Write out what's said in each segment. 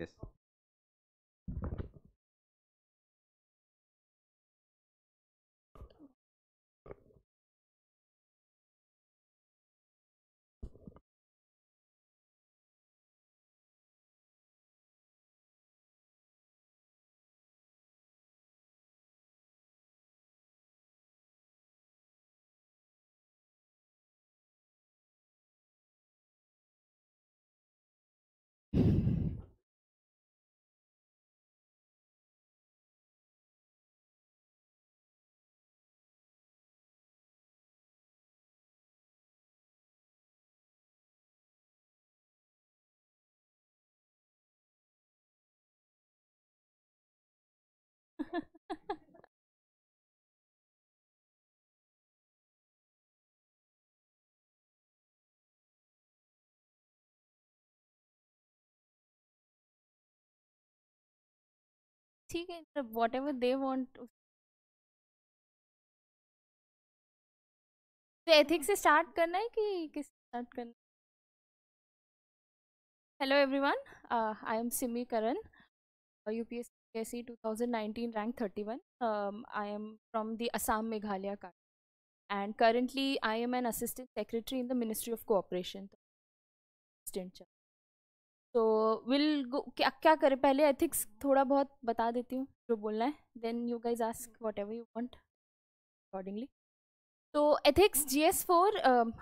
es ठीक है whatever they want तो एथिक्स से स्टार्ट करना है कि किस स्टार्ट करना hello everyone I am Simi Karan U P S C two thousand nineteen rank thirty one I am from the Assam Meghalaya का and currently I am an assistant secretary in the ministry of cooperation assistant चल तो will go क्या क्या करें पहले ethics थोड़ा बहुत बता देती हूँ जो बोलना है then you guys ask whatever you want accordingly तो ethics G S four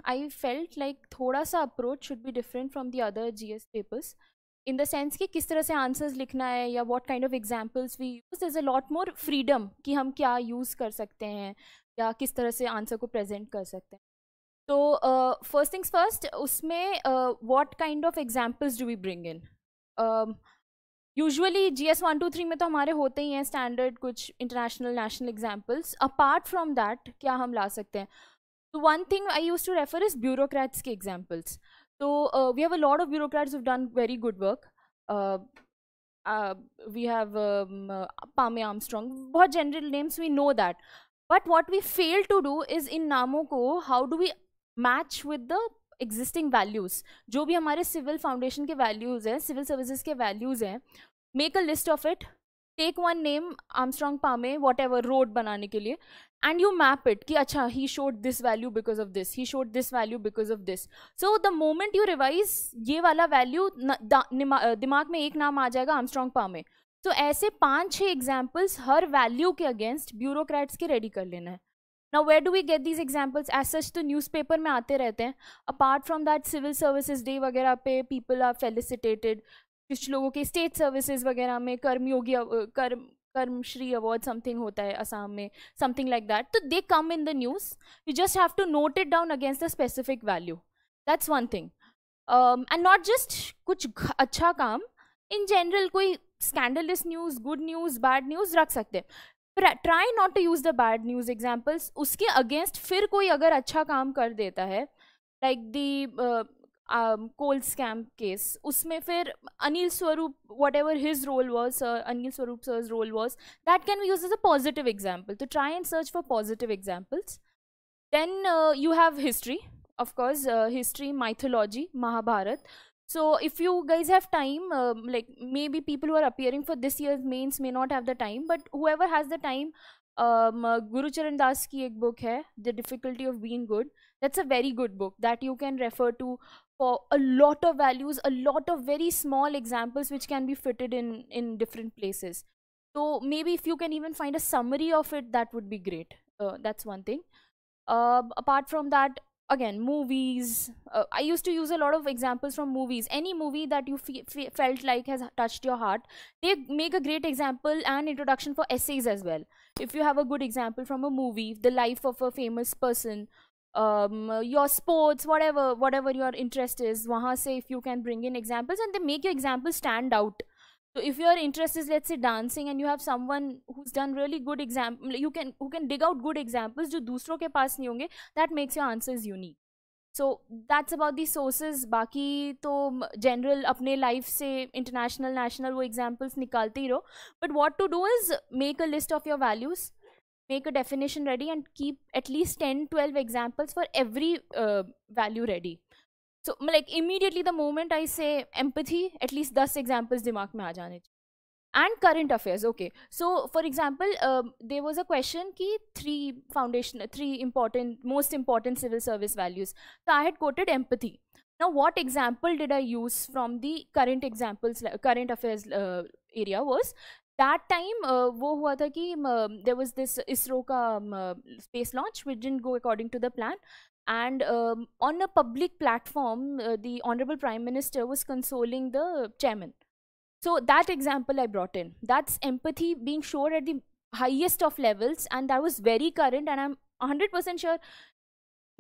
I felt like थोड़ा सा approach should be different from the other G S papers in the sense कि किस तरह से आंसर्स लिखना है या what kind of examples we use is a lot more freedom कि हम क्या यूज़ कर सकते हैं या किस तरह से आंसर को प्रेजेंट कर सकते हैं तो फर्स्ट थिंग्स फर्स्ट उसमें what kind of examples do we bring in usually G S one two three में तो हमारे होते ही हैं स्टैंडर्ड कुछ international national examples apart from that क्या हम ला सकते हैं तो one thing I use to refer is bureaucrats के एग्जाम्पल्स तो we have a lot of bureaucrats have done very good work we have Pame strong बहुत general names we know that but what we fail to do is इन नामों को how do we match with the existing values जो भी हमारे civil foundation के values हैं civil services के वैल्यूज़ हैं make a list of it take one name Armstrong Pame what ever road बनाने के लिए एंड यू मैप इट कि अच्छा he showed this value because of this he showed this value because of this so the moment you revise ये वाला value दिमाग में एक नाम आ जाएगा आमस्ट्रॉन्ग पामे तो so, ऐसे पाँच छः एग्जाम्पल्स हर वैल्यू के अगेंस्ट ब्यूरोक्रेट्स के रेडी कर लेना है now where do we get these examples as such तो न्यूज़ पेपर में आते रहते हैं apart from that civil services day वगैरह पे पीपल आर फेलिसिटेटेड कुछ लोगों के स्टेट services वगैरह में कर्मयोगी कर्म श्री अवार्ड समथिंग होता है असम में समथिंग लाइक दैट तो they come in the news you just have to note it down against the specific value that's one thing and not just कुछ अच्छा काम इन जनरल कोई scandalous news good news bad news रख सकते हैं try not to use the bad news examples उसके against फिर कोई अगर अच्छा काम कर देता है like the coal scam case उसमें फिर Anil Swarup what ever his role was Anil Swarup sir role was that can be use as a positive example to try and search for positive examples then you have history of course history mythology Mahabharata so if you guys have time um, like maybe people who are appearing for this year's mains may not have the time but whoever has the time um, uh, Guru Charan Das ki ek book hai, The Difficulty of Being Good. That's a very good book that you can refer to for a lot of values, a lot of very small examples which can be fitted in, in different places. So maybe if you can even find a summary of it, that would be great. Uh, that's one thing. Uh, apart from that, again movies uh, i used to use a lot of examples from movies any movie that you felt like has touched your heart they make a great example and introduction for essays as well if you have a good example from a movie the life of a famous person um, your sports whatever whatever your interest is wahan se if you can bring in examples and they make your examples stand out so if your interest is let's say dancing and you have someone who's done really good example you can who can dig out good examples जो दूसरों के पास नहीं होंगे that makes your answers unique so that's about the sources Baki, to general अपने life से international national examples निकालते ही but what to do is make a list of your values make a definition ready and keep at least 10 12 examples for every uh, value ready so like immediately the moment i say empathy at least 10 examples dimak mein aa jane and current affairs okay so for example um, there was a question ki three foundation three important most important civil service values so i had quoted empathy now what example did i use from the current examples current affairs uh, area was that time uh, wo hua tha ki um, there was this isro ka um, uh, space launch which didn't go according to the plan and um, on a public platform, uh, the Honorable Prime Minister was consoling the chairman. So that example I brought in. That's empathy being shown at the highest of levels, and that was very current. And I'm 100% sure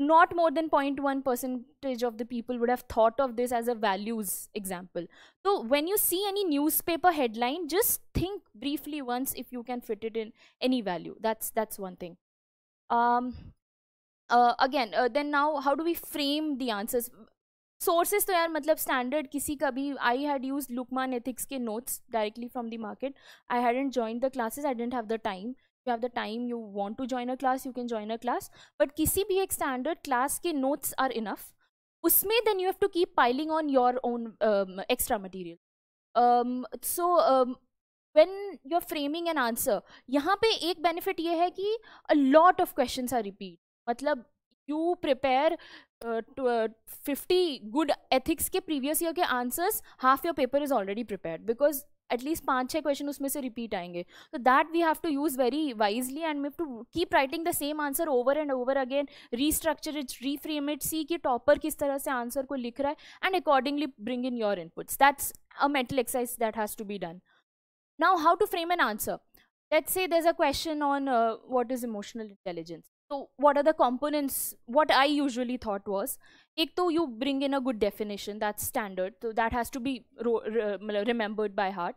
not more than 0.1 percentage of the people would have thought of this as a values example. So when you see any newspaper headline, just think briefly once if you can fit it in any value. That's that's one thing. Um, uh, again uh, then now how do we frame the answers sources तो यार मतलब standard किसी का भी I had use Lukmaan ethics के notes directly from the market I hadn't join the classes I didn't have the time you have the time you want to join a class you can join a class but किसी भी एक standard class के notes are enough उसमें then you have to keep piling on your own extra material so when you are framing an answer यहाँ पे एक benefit ये है कि a lot of question are repeat मतलब you prepare fifty good ethics के previous year के answers half your paper is already prepare because at least पाँच छः क्वेश्चन उसमें से रिपीट आएंगे तो that we have to use very wisely and मेव to keep writing the same answer over and over again restructure it reframe it सी कि topper किस तरह से आंसर को लिख रहा है and accordingly bring in your inputs that's a mental exercise that has to be done now how to frame an answer let's say there's a question on what is emotional intelligence So what are the components? What I usually thought was, ek to you bring in a good definition, that's standard. So that has to be remembered by heart.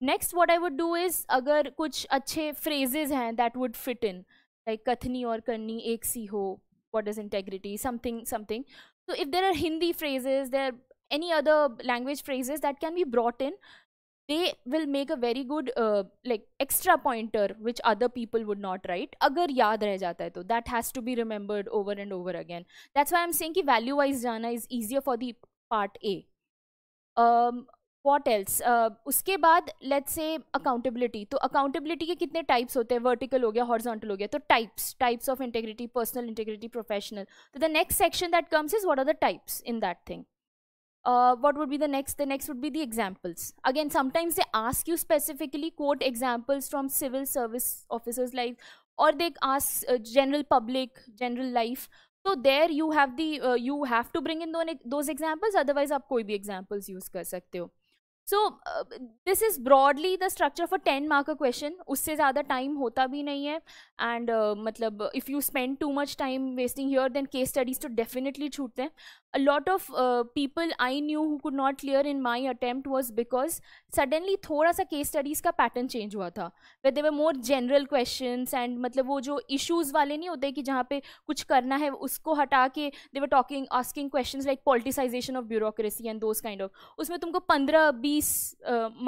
Next, what I would do is, agar kuch अच्छे phrases hain that would fit in, like kathni or kanni ek si ho, what is integrity, something, something. So if there are Hindi phrases, there are any other language phrases that can be brought in, they will make a very good uh, like extra pointer which other people would not write agar yaad reh jata hai to that has to be remembered over and over again that's why i'm saying ki value wise jana is easier for the part a um what else uh, उसके बाद let's say accountability तो accountability के कितने types होते हैं vertical हो गया horizontal हो गया तो types types of integrity personal integrity professional तो the next section that comes is what are the types in that thing uh, what would be the next? The next would be the examples. Again, sometimes they ask you specifically quote examples from civil service officers like, or they ask uh, general public, general life. So there you have the, uh, you have to bring in those examples, otherwise you can examples use any examples. So this is broadly the structure for ten mark का question उससे ज़्यादा time होता भी नहीं है and uh, मतलब if you spend too much time wasting here then case studies तो definitely छूटते हैं a lot of people I knew who could not clear in my attempt was because suddenly थोड़ा सा केस स्टडीज़ का pattern change हुआ था वे they're more general question and मतलब वो जो इशूज़ वाले नहीं होते कि जहाँ पे कुछ करना है उसको हटा के they're talking asking question like politicisation of bureaucracy and those kind of उसमें तुमको पंद्रह बीस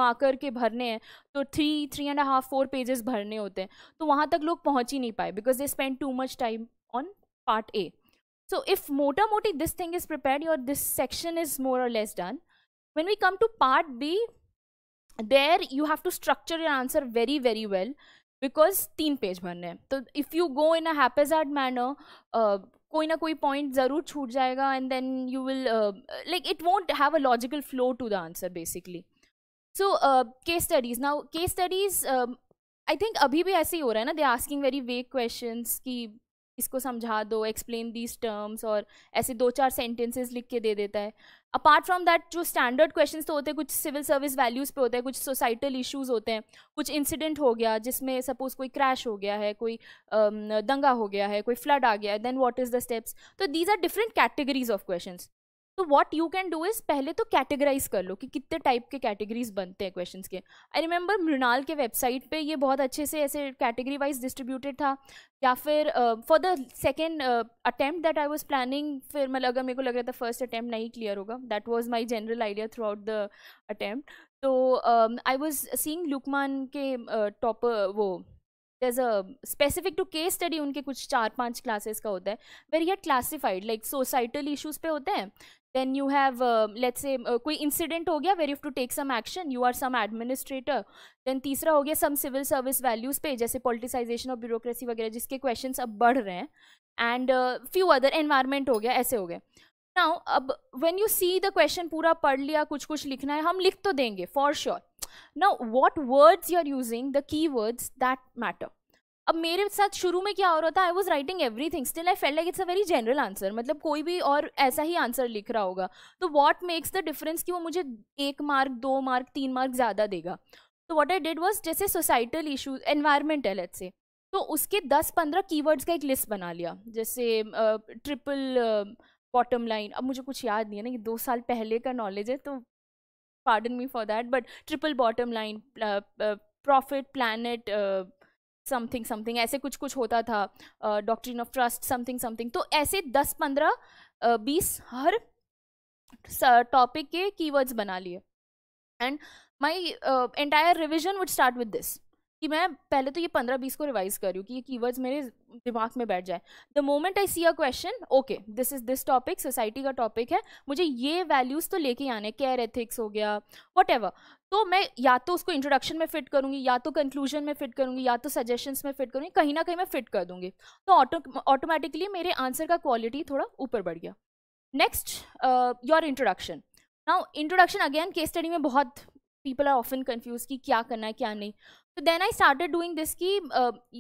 मार्कर के भरने हैं तो three three and half four pages भरने होते हैं तो वहाँ तक लोग पहुँच ही नहीं पाए because they spend too much time on part A so if मोटा मोटी this thing is prepare your this section is more और less done when we come to part B there you have to structure your answer very very well because तीन पेज भरने हैं तो if you go in a haphazard manner कोई ना कोई point ज़रूर छूट जाएगा and then you will like it won't have a logical flow to the answer basically so case studies now case studies I think अभी भी ऐसे ही हो रहा है ना they asking very vague question की इसको समझा दो एक्सप्लेन दीज टर्म्स और ऐसे दो चार सेंटेंसेस लिख के दे देता है अपार्ट फ्रॉम दैट जो स्टैंडर्ड क्वेश्चन तो होते हैं कुछ सिविल सर्विस वैल्यूज़ पे होते हैं कुछ सोसाइटल इश्यूज़ होते हैं कुछ इंसिडेंट हो गया जिसमें सपोज कोई क्रैश हो गया है कोई दंगा हो गया है कोई फ्लड आ गया है then what is the steps तो these are different categories of question तो what you can do is पहले तो कैटेगराइज कर लो कि कितने टाइप के कैटेगरीज बनते हैं क्वेश्चन के आई रिमेंबर मृणाल के वेबसाइट पे ये बहुत अच्छे से ऐसे कैटेगरी वाइज डिस्ट्रीब्यूटेड था या फिर for the second attempt that I was planning फिर मतलब अगर मेरे को लग रहा था फर्स्ट अटैम्प्ट नहीं क्लियर होगा that was my general idea throughout the attempt तो आई वॉज सींग लुकमान के टॉप uh, वो there's a specific to case study उनके कुछ चार पांच क्लासेस का होता है where you're classified like societal issues पे होते हैं then you have uh, let's say uh, कोई incident हो गया where you have to take some action you are some administrator then तीसरा हो गया some civil service values पे जैसे politicization और bureaucracy वगैरह जिसके questions अब बढ़ रहे हैं and uh, few other environment हो गया ऐसे हो गए now अब when you see the question पूरा पढ़ लिया कुछ कुछ लिखना है हम लिख तो देंगे for sure now what words you are using the keywords that matter अब मेरे साथ शुरू में क्या हो रहा था I was writing everything still I fell like it's a very general answer मतलब कोई भी और ऐसा ही आंसर लिख रहा होगा तो वॉट मेक्स द डिफरेंस कि वो मुझे एक मार्क दो मार्क तीन मार्क ज़्यादा देगा तो वॉट आई डिड वॉज जैसे societal issues environmental let's say तो उसके दस पंद्रह कीवर्ड्स का एक लिस्ट बना लिया जैसे ट्रिपल बॉटम लाइन अब मुझे कुछ याद नहीं है ना कि दो साल पहले का नॉलेज है तो pardon me for that but triple bottom line profit planet something something ऐसे कुछ कुछ होता था doctrine of trust something something तो ऐसे दस पंद्रह बीस हर टॉपिक के कीवर्ड्स बना लिए and my entire revision would start with this कि मैं पहले तो ये पंद्रह बीस को रिवाइज कर रही हूँ कि ये कीवर्ड्स मेरे दिमाग में बैठ जाए the moment I see a question okay this is this topic society का टॉपिक है मुझे ये वैल्यूज़ तो लेके आने केयर एथिक्स हो गया वट तो मैं या तो उसको इंट्रोडक्शन में फिट करूंगी या तो कंक्लूजन में फिट करूंगी या तो सजेशंस में फिट करूंगी कहीं ना कहीं मैं फिट कर दूंगी तो ऑटोमेटिकली मेरे आंसर का क्वालिटी थोड़ा ऊपर बढ़ गया next your introduction now introduction again case study में बहुत पीपल आर ऑफन कन्फ्यूज कि क्या करना है क्या नहीं Uh, uh, तो then I started doing this की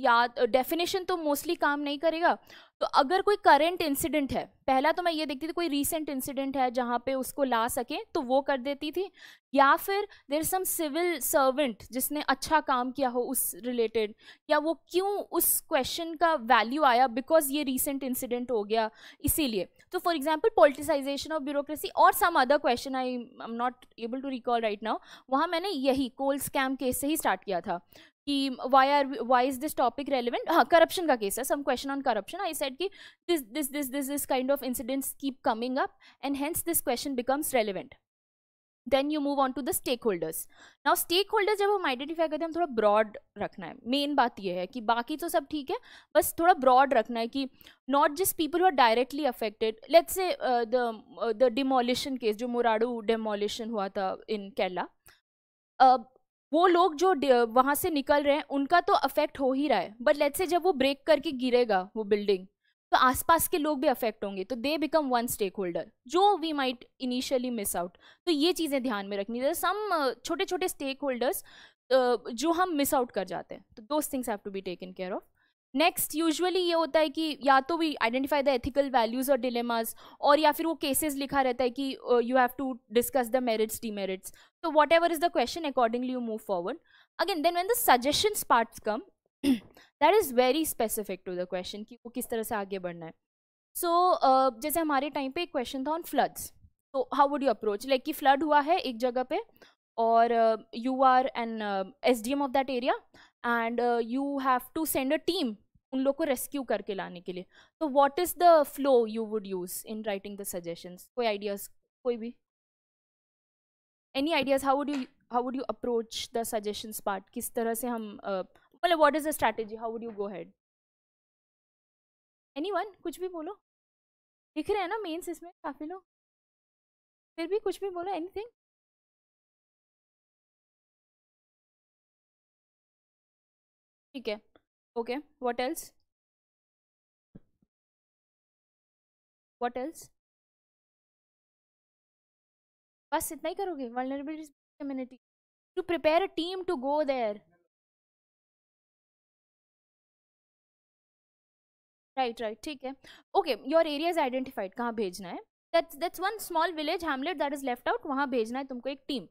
याद डेफिनेशन तो मोस्टली काम नहीं करेगा तो अगर कोई करंट इंसिडेंट है पहला तो मैं ये देखती थी कोई रीसेंट इंसिडेंट है जहाँ पे उसको ला सके तो वो कर देती थी या फिर देर सम सिविल सर्वेंट जिसने अच्छा काम किया हो उस रिलेटेड या वो क्यों उस क्वेश्चन का वैल्यू आया बिकॉज ये रीसेंट इंसिडेंट हो गया इसीलिए तो for example politicisation of bureaucracy और some other question I am not able to recall right now वहाँ मैंने यही कोल स्कैम केस से ही स्टार्ट किया था कि why are why is this topic relevant हाँ करप्शन का केस है some question on corruption I said कि this this this this this kind of incidents keep coming up and hence this question becomes relevant then you move on to the stakeholders now stakeholders जब हम identify करते हैं हम थोड़ा broad रखना है main बात यह है कि बाकी तो सब ठीक है बस थोड़ा ब्रॉड रखना है कि not just people who are directly affected let's say the demolition case जो मोराडू डेमोलिशन हुआ था इन केरला वो लोग जो वहाँ से निकल रहे हैं उनका तो अफेक्ट हो ही रहा है बट लेट्स से जब वो ब्रेक करके गिरेगा वो बिल्डिंग तो आसपास के लोग भी अफेक्ट होंगे तो they become one stakeholder जो we might initially miss out तो ये चीज़ें ध्यान में रखनी सम छोटे छोटे स्टेक होल्डर्स जो हम मिस आउट कर जाते हैं तो those things have to be taken care of next usually ये होता है कि या तो we identify the ethical values और डिलेमास और या फिर वो केसेस लिखा रहता है कि you have to discuss the merits demerits तो whatever is the question accordingly you move forward again then when the suggestion parts come that is very specific to the question कि वो किस तरह से आगे बढ़ना है सो so, uh, जैसे हमारे टाइम पे एक क्वेश्चन था ऑन फ्लड्स तो how would you approach like कि फ्लड हुआ है एक जगह पे और you are an S D M of that area and you have to send a team उन लोग को रेस्क्यू करके लाने के लिए तो what is the flow you would use in writing the suggestion कोई आइडियाज़ कोई भी any ideas how would you how would you approach the suggestion part किस तरह से हम मतलब what is the strategy how would you go ahead anyone कुछ भी बोलो दिख रहे हैं ना मेन्स इसमें काफ़ी लोग फिर भी कुछ भी बोलो एनीथिंग ठीक है okay what else what else बस इतना ही करोगे vulnerabilities community to prepare a team to go there right right ठीक है okay your area is identified कहाँ भेजना है that's that's one small village hamlet that is left out वहाँ भेजना है तुमको एक team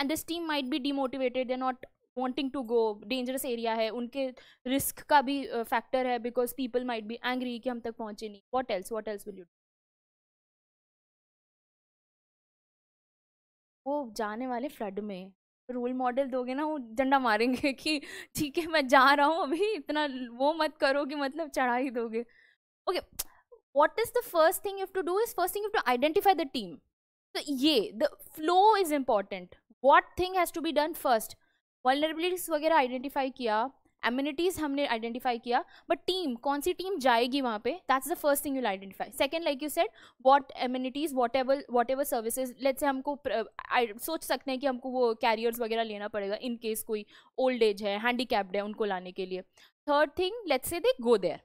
and this team might be demotivated they not wanting to go dangerous area है उनके रिस्क का भी फैक्टर है because people might be angry कि हम तक पहुँचे नहीं what else what else will you वो जाने वाले फ्लड में रोल मॉडल दोगे ना वो झंडा मारेंगे कि ठीक है मैं जा रहा हूँ अभी इतना वो मत करो कि मतलब चढ़ा ही दोगे okay what is the first thing you to do is first thing you to identify the team तो ये the flow is important what thing has to be done first vulnerabilities वगैरह आइडेंटिफाई किया एम्यूनिटीज़ हमने identify किया but team कौन सी team जाएगी वहाँ पे that's the first thing you identify second like you set what amenities whatever whatever services let's say हमको सोच सकते हैं कि हमको वो कैरियर्स वगैरह लेना पड़ेगा इन केस कोई ओल्ड एज है कैप्ड है उनको लाने के लिए third thing let's say they go there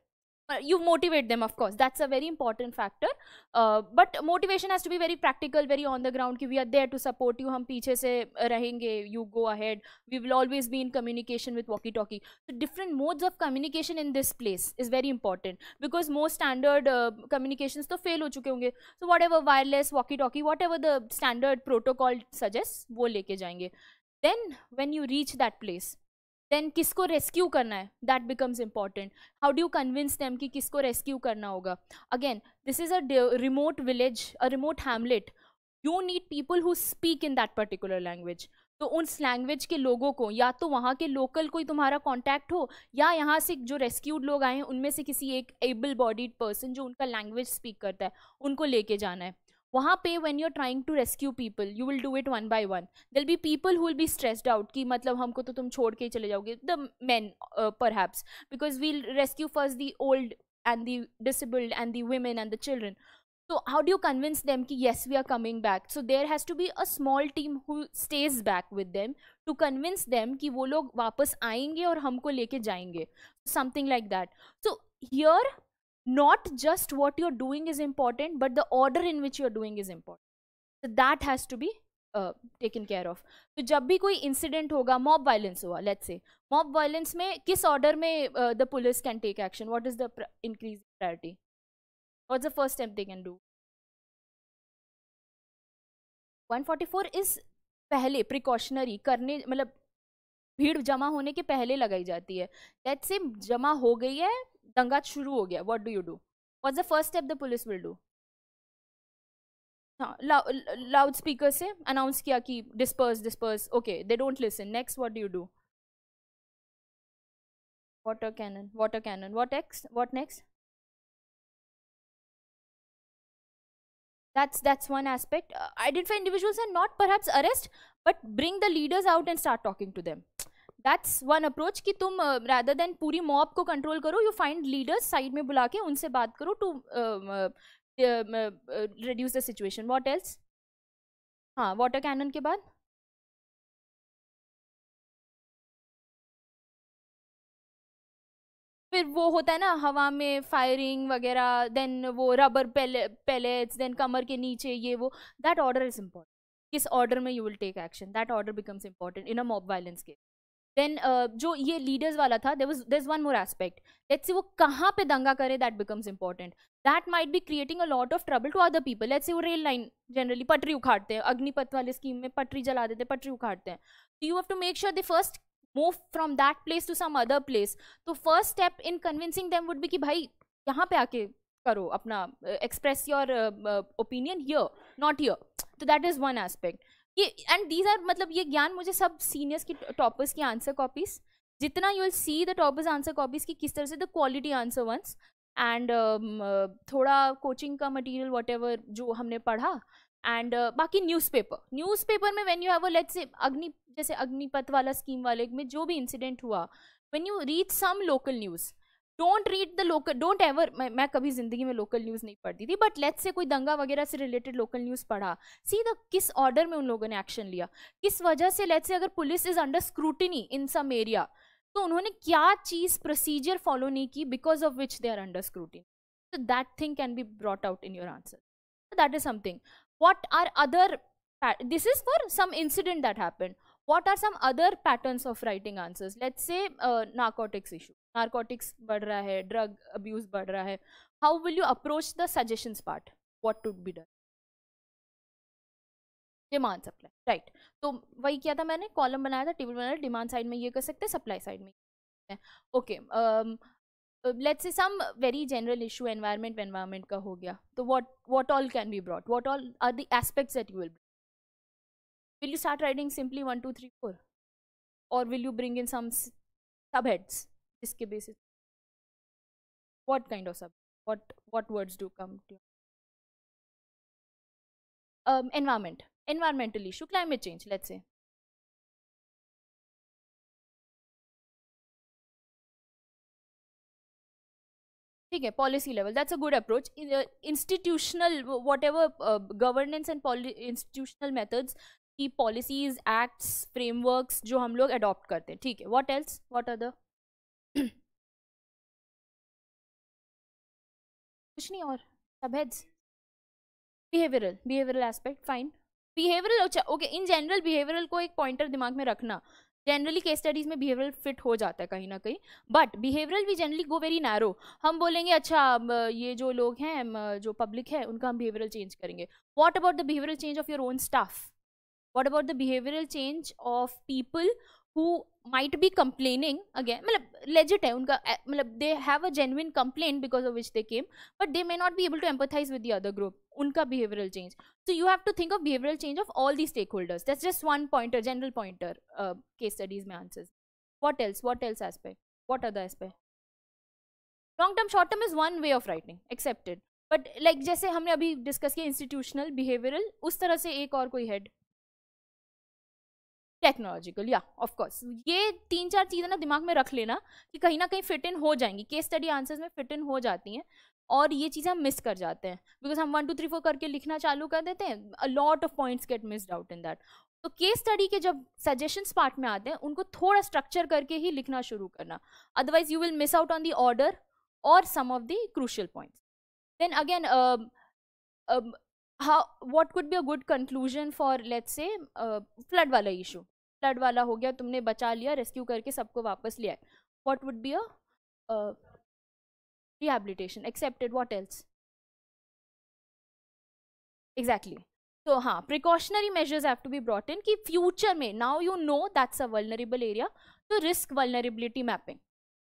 Uh, you motivate them of course that's a very important factor uh, but motivation has to be very practical very on the ground ki we are there to support you hum piche se rahenge you go ahead we will always be in communication with walkie talkie so different modes of communication in this place is very important because most standard uh, communications to fail ho chuke honge so whatever wireless walkie talkie whatever the standard protocol suggests wo leke jayenge then when you reach that place then किसको rescue करना है that becomes important how do you convince them कि किसको rescue करना होगा again this is a remote village a remote hamlet you need people who speak in that particular language तो उस language के लोगों को या तो वहाँ के लोकल कोई तुम्हारा कॉन्टैक्ट हो या यहाँ से जो रेस्क्यूड लोग आए हैं उनमें से किसी एक एबल बॉडीड पर्सन जो उनका लैंग्वेज स्पीक करता है उनको लेके जाना है वहाँ पे when you are trying to rescue people you will do it one by one there'll be people who will be stressed out कि मतलब हमको तो तुम छोड़ के चले जाओगे the main perhaps because we'll rescue first the old and the disabled and the women and the children so how do you convince them कि yes we are coming back so there has to be a small team who stays back with them to convince them कि वो लोग वापस आएंगे और हमको लेके जाएंगे something like that so here not just what you're doing is important but the order in which you're doing is important so that has to be taken care of तो जब भी कोई इंसिडेंट होगा मॉब वायलेंस हुआ let's say mob violence में किस order में the police can take action what is the increase priority what's the first step they can do 144 is पहले प्रिकॉशनरी करने मतलब भीड़ जमा होने के पहले लगाई जाती है लेट्स से जमा हो गई है दंगा शुरू हो गया what do you do what the first step the police will do हाँ लाउड स्पीकर से अनाउंस किया कि disperse disperse okay they don't listen next what do you do water cannon water cannon what ex what next that's that's one aspect uh, identify individuals and not perhaps arrest but bring the leaders out and start talking to them that's one approach कि तुम rather uh, then पूरी mob को control करो you find leaders side में बुला के उनसे बात करो to reduce the situation what else हाँ वाटर कैनन के बाद फिर वो होता है ना हवा में फायरिंग वगैरह देन वो रबर पेलेट्स देन कमर के नीचे ये वो दैट ऑर्डर इज इम्पॉर्टेंट किस ऑर्डर में you will take action that order becomes important in a mob violence case then uh, जो ये लीडर्स वाला था there was there is one more aspect let's वो कहाँ पे दंगा करे that becomes important that might be creating a lot of trouble to other people let's वो रेल लाइन जनरली पटरी उखाड़ते हैं अग्निपथ वाले स्कीम में पटरी जला देते पटरी उखाड़ते हैं you have to make sure they first move from that place to some other place तो first step in convincing them would भी कि भाई यहाँ पे आके करो अपना express your opinion here not here तो दैट इज़ वन एस्पेक्ट ये एंड दीज आर मतलब ये ज्ञान मुझे सब सीनियर्स की टॉपर्स की आंसर कॉपीज जितना you will see the toppers answer copies की किस तरह से the quality answer once and थोड़ा कोचिंग का मटेरियल वॉट जो हमने पढ़ा एंड uh, बाकी न्यूज़पेपर न्यूज़पेपर में when you have let's say अग्नि जैसे अग्निपथ वाला स्कीम वाले में जो भी इंसिडेंट हुआ when you read some local news don't read the local don't ever मैं कभी जिंदगी में लोकल न्यूज़ नहीं पढ़ती थी बट लेट्स से कोई दंगा वगैरह से रिलेटेड लोकल न्यूज़ पढ़ा सी द किस ऑर्डर में उन लोगों ने एक्शन लिया किस वजह से लेट्स से अगर police is under scrutiny in some area तो उन्होंने क्या चीज़ प्रोसीजर फॉलो नहीं की because of which they are under scrutiny so that thing can be brought out in your answer that is something what are other this is for some incident that happen what are some other pattern of writing answers let's say narcotics issue narcotics बढ़ रहा है drug abuse बढ़ रहा है how will you approach the suggestions part what to be done demand supply right तो वही किया था मैंने कॉलम बनाया था टेबल बनाया डिमांड साइड में ये कर सकते हैं सप्लाई साइड में okay let's say some very general issue environment environment का हो गया तो what what all can be brought what all are the aspects that you will will you start writing simply one two three four और will you bring in some subheads इसके basis what kind of sub what what words do come to um, environment environmental issue climate change ठीक है policy level that's a good approach institutional whatever governance and institutional methods की policies acts frameworks जो हम लोग adopt करते हैं ठीक है what else what are the कुछ नहीं और heads behavioural behavioural aspect fine behavioural अच्छा ओके इन जनरल बिहेवियरल को एक पॉइंटर दिमाग में रखना जनरली केस स्टडीज़ में बिहेवियरल फिट हो जाता है कहीं ना कहीं बट बिहेवियरल भी जनरली गो वेरी नैरो हम बोलेंगे अच्छा ये जो लोग हैं जो पब्लिक है उनका हम बिहेवियरल चेंज करेंगे what about the behavioural change of your own staff what about the behavioural change of people who might be complaining again matlab, legit है उनका matlab, they have a genuine complaint because of which they came but they may not be able to empathize with the other group उनका behavioral change so you have to think of behavioral change of all the stakeholders that's just one pointer general pointer uh, case studies में answers what else what else aspect what other aspect long term short term is one way of writing accepted But like, जैसे हमने अभी discuss किया institutional, behavioural. उस तरह से एक और कोई head. टेक्नोलॉजिकल या ऑफ कोर्स ये तीन चार चीज़ें ना दिमाग में रख लेना कि कहीं ना कहीं फिट इन हो जाएंगी केस स्टडी आंसर्स में फिट इन हो जाती हैं और ये चीज़ें हम मिस कर जाते हैं बिकॉज हम वन टू थ्री फोर करके लिखना चालू कर देते हैं a lot of points get miss out in that तो केस स्टडी के जब सजेशंस पार्ट में आते हैं उनको थोड़ा स्ट्रक्चर करके ही लिखना शुरू करना otherwise you will miss out on the order और some of the crucial points then again how what could be a good conclusion for let's say flood वाला इशू फ्लड वाला हो गया तुमने बचा लिया रेस्क्यू करके सबको वापस लिया what would be a rehabilitation accepted what else exactly तो हाँ precautionary measures have to be brought in कि फ्यूचर में now you know that's a vulnerable area तो risk vulnerability mapping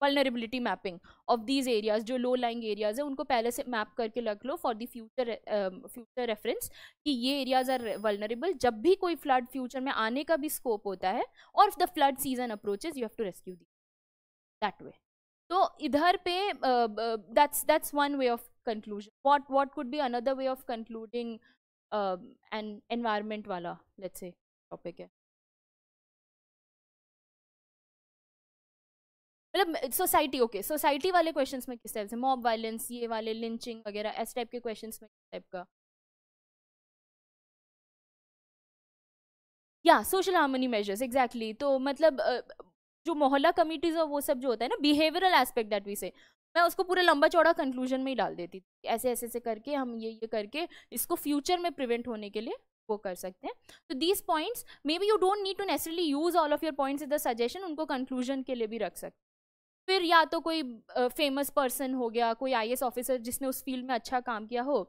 vulnerability mapping of these areas जो low lying areas है उनको पहले से मैप करके रख लो for the future future reference कि ये एरियाज आर वलनरेबल जब भी कोई फ्लड फ्यूचर में आने का भी स्कोप होता है और if the flood season approaches you have to rescue the that way तो इधर पे that's that's one way of conclusion what what could be another way of concluding an environment वाला लेट्स ए टॉपिक है मतलब society okay society वाले question में किस type से मॉब वायलेंस ये वाले लिंचिंग वगैरह इस टाइप के क्वेश्चन में किस टाइप का या सोशल हार्मनी मेजर्स एग्जैक्टली तो मतलब जो मोहल्ला कमिटीज़ और वो सब जो होता है ना बिहेवियरल एस्पेक्ट दैट वी से मैं उसको पूरा लंबा चौड़ा कंक्लूजन में ही डाल देती थी ऐसे ऐसे ऐसे करके हम ये ये करके इसको फ्यूचर में प्रिवेंट होने के लिए वो कर सकते हैं तो these points may be you don't need to necessarily use all of your points in the suggestion उनको कंक्लूजन के लिए भी रख सकते फिर या तो कोई फेमस पर्सन हो गया कोई आई ऑफिसर जिसने उस फील्ड में अच्छा काम किया हो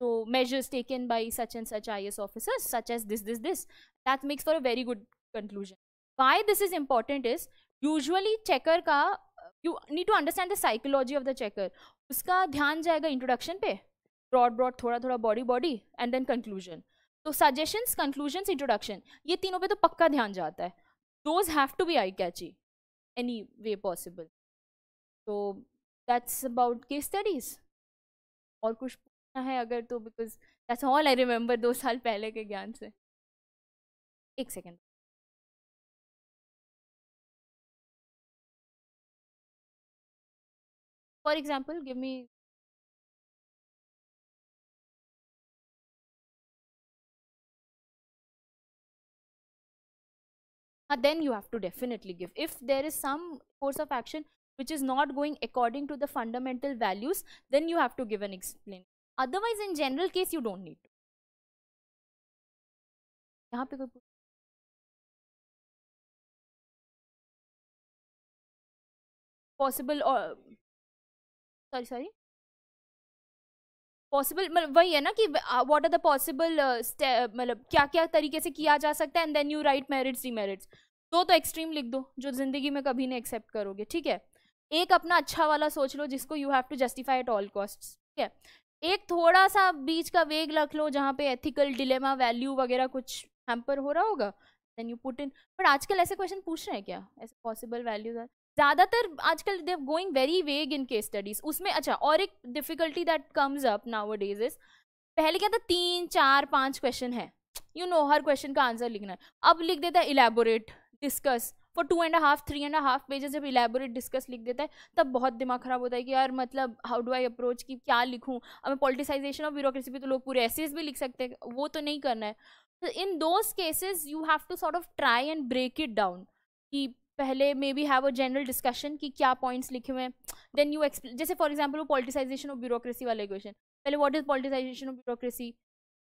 तो measures taken by such and such I S officer such as this this this that makes for a very good conclusion why this is important is usually checker का you need to understand the psychology of the checker उसका ध्यान जाएगा introduction पे broad broad थोड़ा थोड़ा body body and then conclusion तो suggestions conclusions introduction ये तीनों पे तो पक्का ध्यान जाता है those have to be I catchy any way possible so that's about case studies और कुछ पूछना है अगर तो because that's all I remember दो साल पहले के ज्ञान से एक second for example give me Ah, then you have to definitely give. If there is some course of action which is not going according to the fundamental values, then you have to give an explain. Otherwise, in general case, you don't need to. possible or sorry sorry possible मतलब वही है ना कि what are the possible मतलब क्या क्या तरीके से किया जा सकता है and then you write merits merits दो तो एक्सट्रीम लिख दो जो ज़िंदगी में कभी नहीं एक्सेप्ट करोगे ठीक है एक अपना अच्छा वाला सोच लो जिसको you have to justify at all cost ठीक है एक थोड़ा सा बीच का वेग रख लो जहाँ पे एथिकल डिलेमा वैल्यू वगैरह कुछ हैम्पर हो रहा होगा then you put in but आजकल ऐसे क्वेश्चन पूछ रहे हैं क्या ऐसे पॉसिबल वैल्यूज आर ज़्यादातर आजकल they going very vague in case studies उसमें अच्छा और एक difficulty that comes up nowadays is पहले क्या था तीन चार पाँच क्वेश्चन है यू नो हर क्वेश्चन का आंसर लिखना है अब लिख देता है elaborate discuss for two and half three and half pages जब इलेबोरेट डिस्कस लिख देता है तब बहुत दिमाग खराब होता है कि यार मतलब हाउ डू आई अप्रोच कि क्या लिखूँ अब पॉलिटिसाइजेशन ऑफ ब्यूरोक्रेसी भी तो लोग पूरे ऐसेज भी लिख सकते हैं वो तो नहीं करना है in those cases you have to sort of try and break it down कि पहले may be have a general discussion कि क्या पॉइंट्स लिखे हुए हैं देन यू एक्सप्लेन जैसे फॉर एग्जाम्पल वो पॉलिटिसाइजेशन ऑफ ब्यूरोक्रेसी वाला क्वेश्चन पहले what is politicisation of bureaucracy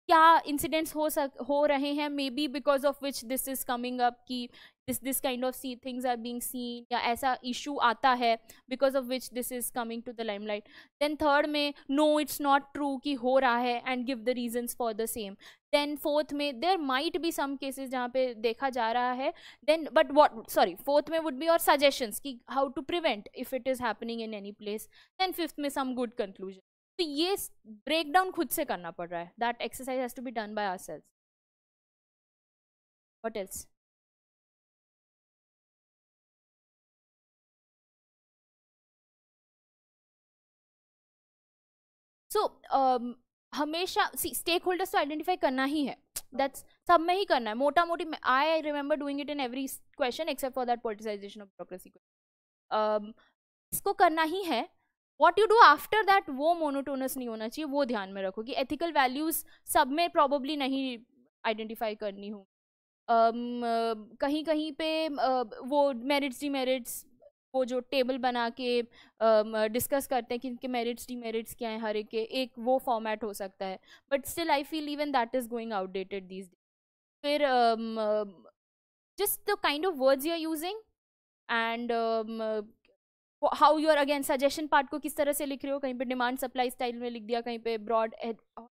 क्या इंसिडेंट्स हो सक हो रहे हैं may be because of which this is coming up कि this this kind of C things are being seen या ऐसा इशू आता है because of which this is coming to the limelight then third में नो इट्स नॉट ट्रू कि हो रहा है and give the reasons for the same then fourth में देर माइट भी सम केसेस जहाँ पे देखा जा रहा है then but what sorry fourth में वुड बी और सजेशंस कि how to prevent if it is happening in any place then fifth में सम गुड कंक्लूजन तो ये ब्रेक डाउन खुद से करना पड़ रहा है that exercise has to be done by ourselves what else so हमेशा सी स्टेक होल्डर्स तो आइडेंटिफाई करना ही है दैट्स सब में ही करना है मोटा मोटी I I remember doing it in every question except for that politicisation of bureaucracy इसको करना ही है what you do after that वो मोनोटोनस नहीं होना चाहिए वो ध्यान में रखो कि एथिकल वैल्यूज़ सब में प्रॉबली नहीं आइडेंटिफाई करनी हो um, uh, कहीं कहीं पे uh, वो मेरिट्स डी मेरिट्स वो जो टेबल बना के डिस्कस uh, करते हैं कि इनके मेरिट्स डी मेरिट्स क्या हैं हर एक के एक वो फॉर्मेट हो सकता है but still I feel even that is going outdated these फिर just the kind of words you are using and how your again suggestion part को किस तरह से लिख रहे हो कहीं पे डिमांड सप्लाई स्टाइल में लिख दिया कहीं पे ब्रॉड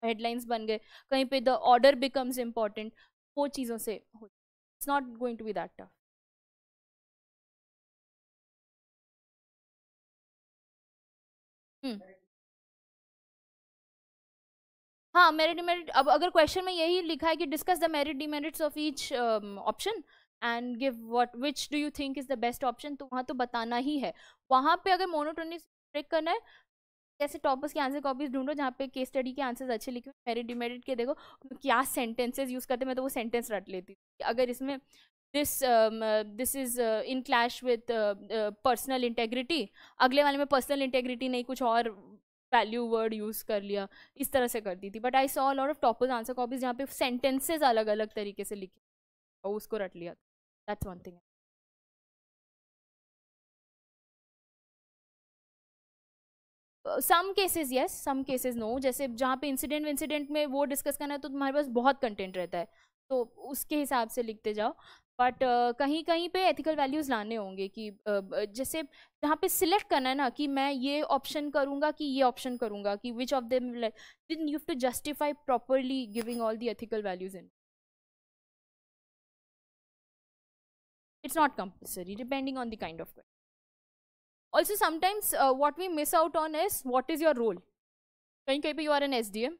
हेडलाइंस बन गए कहीं पे द ऑर्डर बिकम्स इम्पॉर्टेंट वो चीज़ों से हो it's not going to be that tough हाँ मेरिट डिमेरिट अब अगर क्वेश्चन में यही लिखा है कि discuss the merit demerits of each option and give what which do you think is the best option तो वहाँ तो बताना ही है वहाँ पे अगर मोनोटोनिक ब्रेक करना है जैसे टॉपर्स के आंसर कॉपीज ढूंढो जहाँ पे केस स्टडी के आंसर्स अच्छे लिखे हुए मेरिट डिमेरिट के देखो क्या सेंटेंसेज यूज़ करते मैं तो वो सेंटेंस रट लेती अगर इसमें this this is in clash with personal integrity अगले वाले में पर्सनल इंटेग्रिटी नहीं कुछ और वैल्यू वर्ड यूज़ कर लिया इस तरह से करती थी but I saw lot of toppers answer copies जहाँ पे सेंटेंसेज अलग अलग तरीके से लिखे और उसको रट लिया That's one thing. Some cases yes some cases no जैसे जहाँ पे इंसिडेंट इंसिडेंट में वो डिस्कस करना है तो तुम्हारे पास बहुत कंटेंट रहता है तो उसके हिसाब से लिखते जाओ बट uh, कहीं कहीं पे एथिकल वैल्यूज़ लाने होंगे कि uh, जैसे जहाँ पे सिलेक्ट करना है ना कि मैं ये ऑप्शन करूँगा कि ये ऑप्शन करूँगा कि which of them you to justify properly giving all the ethical values in it's not compulsory depending on the kind of question also sometimes uh, what we miss out on is what is your role when you are an sdm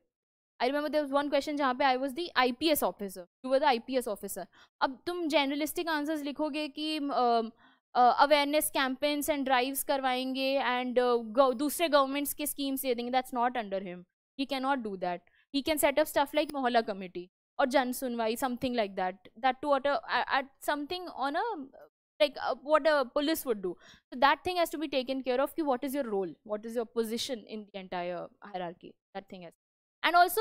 i remember there was one question where i was the ips officer you were the ips officer ab tum generalistic answers likhoge um, uh, awareness campaigns and drives karwayenge and uh, go, dusre governments ke schemes de that's not under him he cannot do that he can set up stuff like mohalla committee or Jan Sunwai, something like that. That to at, a, at something on a like uh, what a police would do. So that thing has to be taken care of. Ki what is your role? What is your position in the entire hierarchy? That thing has. And also,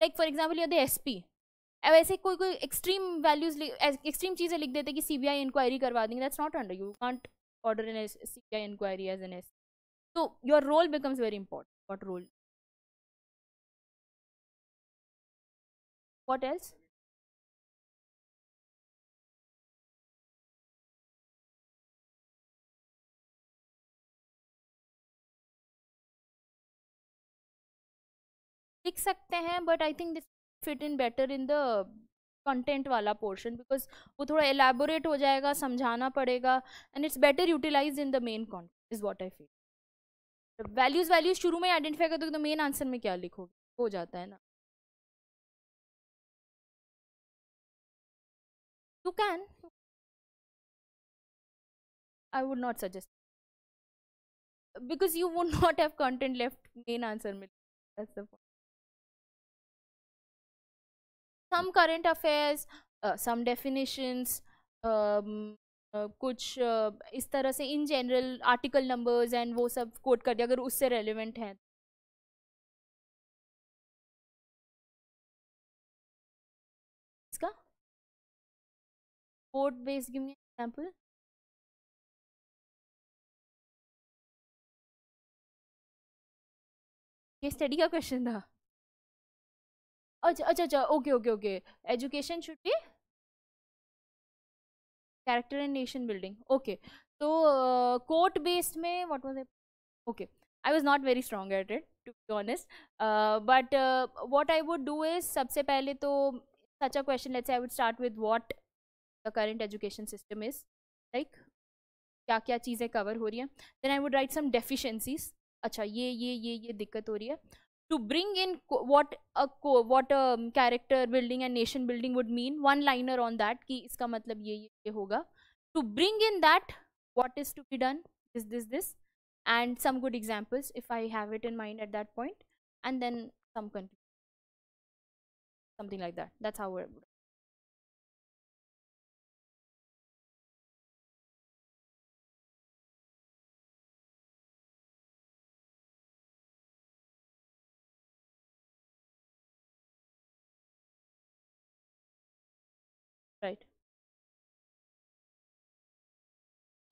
like for example, you're the SP. अब ऐसे कोई कोई extreme values extreme चीज़ें लिख देते कि सी B I inquiry करवा देंगे that's not under you court order an C B I inquiry as N S तो your role becomes very important what role what else लिख सकते हैं but I think this fit in better in the content वाला portion because वो थोड़ा elaborate हो जाएगा समझाना पड़ेगा and it's better utilise in the main content is what I feel values values शुरू में आइडेंटिफाई कर दो तो मेन आंसर में क्या लिखोगे हो जाता है ना You can. I would not suggest. Because you would not have content left main answer. That's the point. Some current affairs, uh, some definitions, um, Uh, कुछ uh, इस तरह से in general article numbers and वो सब coat कर दिया अगर उससे रेलिवेंट हैं port based give me an example ये स्टडी का क्वेश्चन था अच्छा अच्छा अच्छा okay okay okay education should be character and nation building okay तो कोर्ट बेस्ड में what was okay I was not very strong at it to be honest but what I would do is सबसे पहले तो such a question let's I would start with what the current education system is like क्या क्या चीज़ें cover हो रही हैं then I would write some deficiencies अच्छा ये ये ये ये दिक्कत हो रही है to bring in what what character building and nation building would mean one liner on that कि इसका मतलब ये ये ये होगा to bring in that what is to be done this this this and some good examples if I have it in mind at that point and then some country something like that that's how we're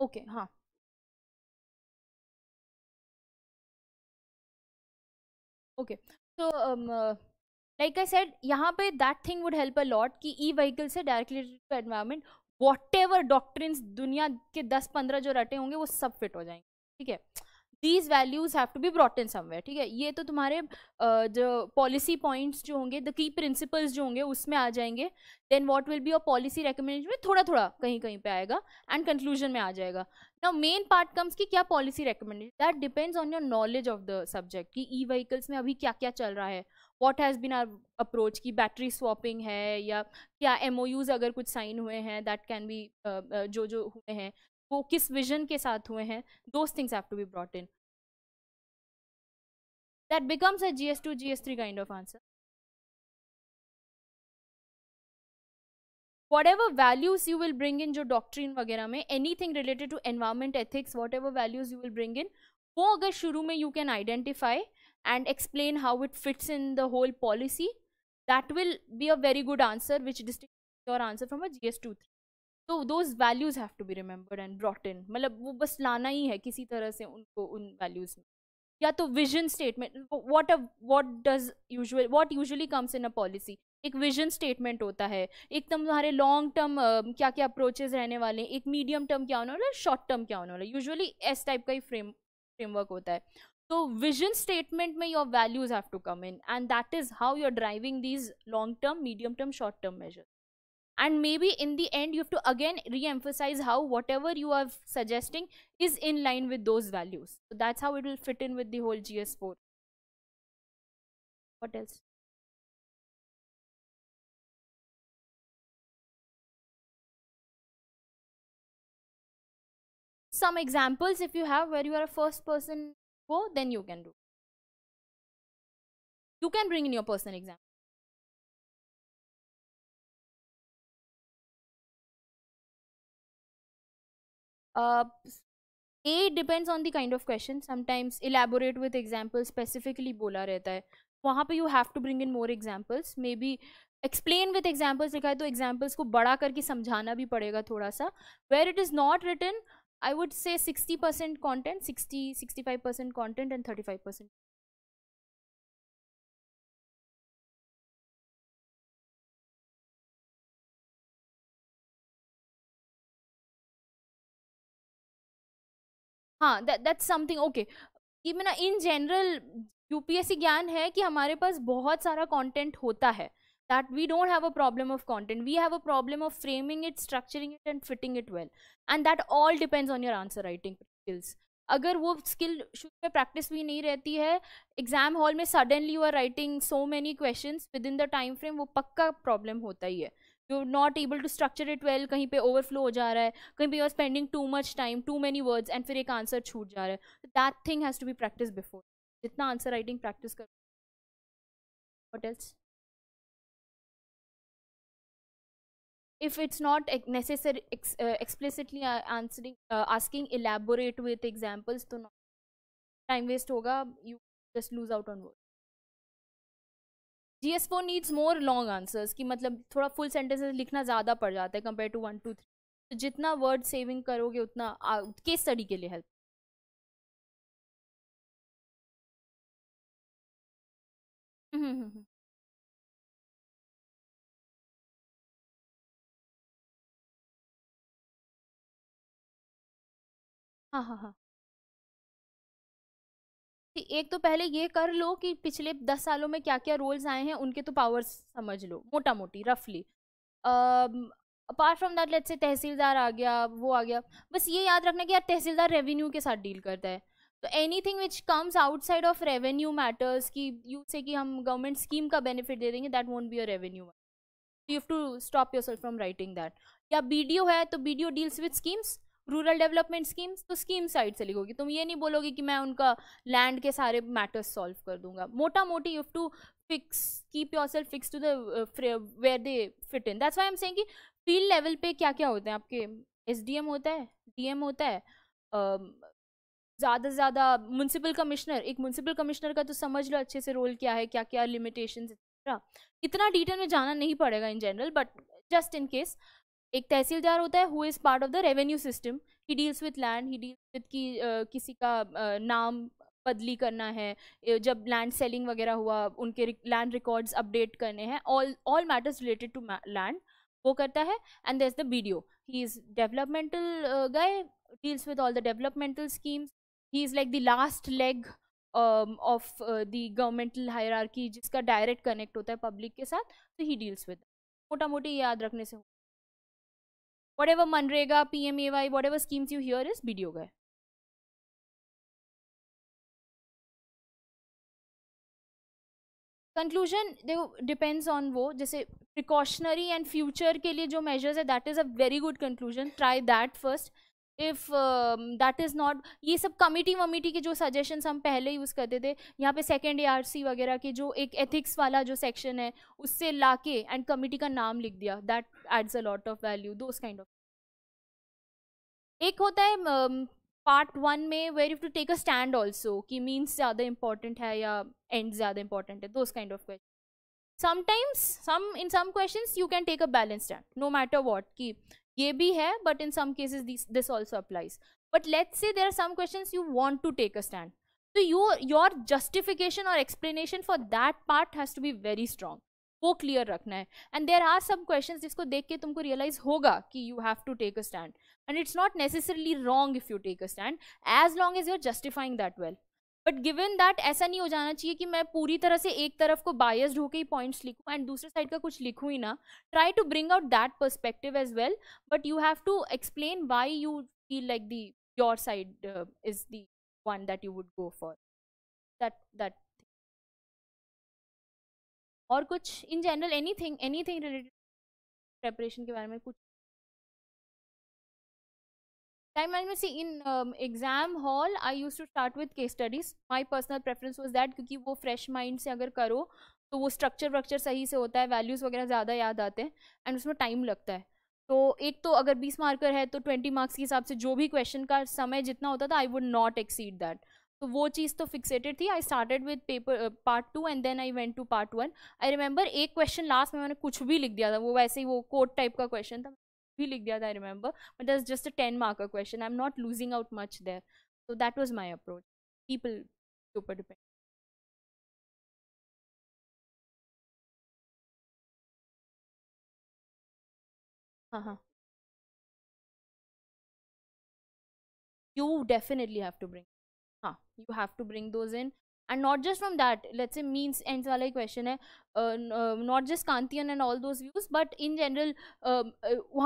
okay okay, हाँ okay तो like I said यहाँ पे that thing would help a lot कि E vehicle से directly to environment whatever doctor दुनिया के दस पंद्रह जो रटे होंगे वो सब फिट हो जाएंगे ठीक है these values have to be brought in somewhere ठीक है ये तो तुम्हारे जो पॉलिसी पॉइंट्स जो होंगे द की प्रिंसिपल्स जो होंगे उसमें आ जाएंगे then what will be your policy recommendation में थोड़ा थोड़ा कहीं कहीं पे आएगा एंड कंक्लूजन में आ जाएगा ना मेन पार्ट कम्स की क्या policy recommendation that depends on your knowledge of the subject कि ई व्हीकल्स में अभी क्या क्या चल रहा है what has been our approach की बैटरी स्वॉपिंग है या क्या एम अगर कुछ साइन हुए हैं दैट कैन बी जो जो हुए हैं वो किस विजन के साथ हुए हैं those things have to be brought in that becomes a G S two G S three kind of answer whatever values you will bring in जो डॉक्ट्रीन वगैरह में anything related to environment ethics whatever values you will bring in वो अगर शुरू में you can identify and explain it fits in the whole policy that will be a very good answer which good your answer from a G S two three तो those values have to be remembered and brought in मतलब वो बस लाना ही है किसी तरह से उनको उन वैल्यूज़ में या तो vision statement what a what does usual what usually comes in a policy एक विजन स्टेटमेंट होता है एक तो तुम्हारे लॉन्ग टर्म क्या क्या अप्रोचेज रहने वाले हैं एक मीडियम टर्म क्या होने वाला है शॉर्ट टर्म क्या होने वाला है यूजअली एस टाइप का ही फ्रेम फ्रेमवर्क होता है तो विजन स्टेटमेंट में your values have to come in and that is how you are driving these long term medium term short term major and maybe in the end you have to again re-emphasize how whatever you are suggesting is in line with those values so that's how it will fit in with the whole gs4 what else some examples if you have where you are a first person go then you can do you can bring in your personal example a depends on the kind of question sometimes elaborate with example specifically बोला रहता है वहाँ पे you have to bring in more examples may be explain with examples लिखा है तो examples को बड़ा करके समझाना भी पड़ेगा थोड़ा सा where it is not written I would say sixty percent content sixty sixty five percent content and thirty five percent हाँ that's something okay even in general UPSC ज्ञान है कि हमारे पास बहुत सारा कंटेंट होता है that we don't have a problem of content we have a problem of framing it structuring it and fitting it well and that all depends on your answer writing skills अगर वो skill शुरू में practice भी नहीं रहती है exam hall में suddenly you are writing so many question within the time frame वो पक्का प्रॉब्लम होता ही है you are not able to structure it well कहीं पे ओवरफ्लो हो जा रहा है कहीं पे you are spending too much time too many words and फिर एक आंसर छूट जा रहा है तो that thing has to be practice before जितना आंसर राइटिंग प्रैक्टिस कर what else if it's not necessary ex uh, explicitly uh, answering uh, asking elaborate with examples to not time waste hoga you just lose out on words G S four needs more long answers कि मतलब थोड़ा full sentences लिखना ज़्यादा पड़ जाता है compare to one two three तो जितना वर्ड सेविंग करोगे उतना केस स्टडी के लिए हेल्प हम्म, हम्म, हम्म. हाँ हाँ हाँ एक तो पहले ये कर लो कि पिछले दस सालों में क्या क्या रोल्स आए हैं उनके तो पावर्स समझ लो मोटा मोटी रफली अपार्ट फ्रॉम दैट लेट से तहसीलदार आ गया वो आ गया बस ये याद रखना कि यार तहसीलदार रेवेन्यू के साथ डील करता है तो anything which comes outside of revenue matters कि यू से कि हम गवर्नमेंट स्कीम का बेनिफिट दे देंगे that won't be a revenue you have to stop yourself from writing that या बी है तो B deals with schemes rural development schemes तो स्कीम साइड से लिखोगी तुम ये नहीं बोलोगे कि मैं उनका लैंड के सारे मैटर्स सॉल्व कर दूंगा मोटा मोटी you to fix keep yourself fix to the where they fit in that's why am saying कि फील्ड लेवल पे क्या क्या होते हैं आपके एस होता है डी होता है ज़्यादा से ज़्यादा म्यूनसिपल कमिश्नर एक म्यूनसिपल कमिश्नर का तो समझ लो अच्छे से रोल क्या है क्या क्या लिमिटेशन एक्सेट्रा इतना डिटेल में जाना नहीं पड़ेगा in general but just in case एक तहसीलदार होता है who is part of the revenue system he deals with land he deals with की किसी का uh, नाम बदली करना है जब लैंड सेलिंग वगैरह हुआ उनके लैंड रिकॉर्ड्स अपडेट करने हैं all all matters related to land वो करता है and there is the B D O he is developmental guy deals with all the developmental schemes he is like the last leg of the governmental hierarchy जिसका direct connect होता है public के साथ तो he deals with मोटा मोटी याद रखने से ever MNREGA ever schemes you hear is B D O guy conclusion देखो डिपेंड्स ऑन वो जैसे प्रिकॉशनरी एंड फ्यूचर के लिए जो मेजर्स है that is a very good conclusion try that first if that is not ये सब कमिटी वमिटी के जो सजेशन हम पहले यूज़ करते थे यहाँ पे सेकेंड ए वगैरह के जो एक एथिक्स वाला जो सेक्शन है उससे ला के एंड कमिटी का नाम लिख दिया that adds a lot of value those kind of एक होता है पार्ट um, वन में where you to take a stand also कि मीन्स ज़्यादा इंपॉर्टेंट है या एंड ज़्यादा इंपॉर्टेंट है those kind of question sometimes some in some question you can take a balance stand no matter what की ये भी है but in some cases this also applies but let's say there are some question you want to take a stand तो you your justification और explanation for that part has to be very strong वो clear रखना है and there are some question जिसको देख के तुमको realise होगा कि you have to take a stand and it's not necessarily wrong if you take a stand as long as you are justifying that well but given that ऐसा नहीं हो जाना चाहिए कि मैं पूरी तरह से एक तरफ को बायस्ड होकर ही पॉइंट्स लिखूँ एंड दूसरे साइड का कुछ लिखूँ ही ना try to bring out that perspective as well but you have to explain why you feel like the your side is the one that you would go for that that और कुछ in general anything anything related preparation के बारे में कुछ time management see in exam hall I used to start with case studies studies personal preference preference that क्योंकि वो fresh mind से अगर करो तो वो स्ट्रक्चर वक्चर सही से होता है वैल्यूज़ वगैरह ज़्यादा याद आते हैं एंड उसमें टाइम लगता है तो एक तो अगर 20 मार्कर है तो 20 मार्क्स के हिसाब से जो भी क्वेश्चन का समय जितना होता था I would not exceed that तो वो चीज़ तो फिक्सेटेड थी I started with paper part two and then I went to part one I remember एक क्वेश्चन लास्ट में मैंने कुछ भी लिख दिया था वो वैसे ही वो कोर्ट टाइप का क्वेश्चन था भी लिख दिया था I remember but that just a ten marker question I am not losing out much there so that was my approach people के ऊपर डिपेंड हाँ हाँ you definitely have to bring huh you have to bring those in and not just from that let's say means ends wala question hai uh, uh, not just kantian and all those views but in general um,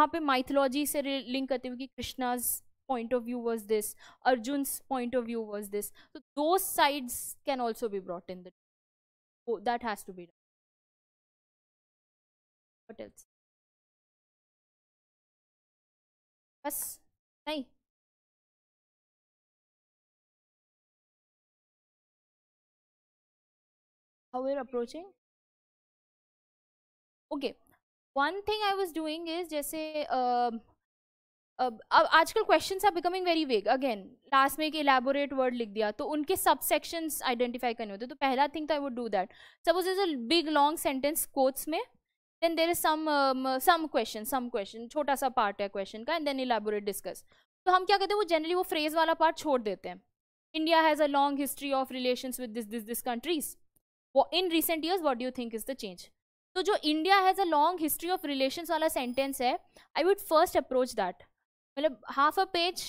uh, mythology se link karte hue ki krishna's point of view was this arjun's point of view was this so those sides can also be brought in the oh, that has to be done what else बस नहीं how are approaching okay one thing i was doing is जैसे uh, uh, आजकल questions are becoming very vague again last में एक elaborate word लिख दिया तो उनके सब सेक्शंस आइडेंटिफाई करने होते तो पहला thing I would do that suppose is a big long sentence quotes में then there is some some question some question छोटा सा पार्ट है क्वेश्चन का एंड देन इलेबोरेट डिस्कस तो हम क्या कहते हैं वो जनरली वो फ्रेज वाला पार्ट छोड़ देते हैं India has a long history of relation with this this this countries in recent years what do think is the change तो जो India has a long history of relation वाला sentence है I would first approach that मतलब half a page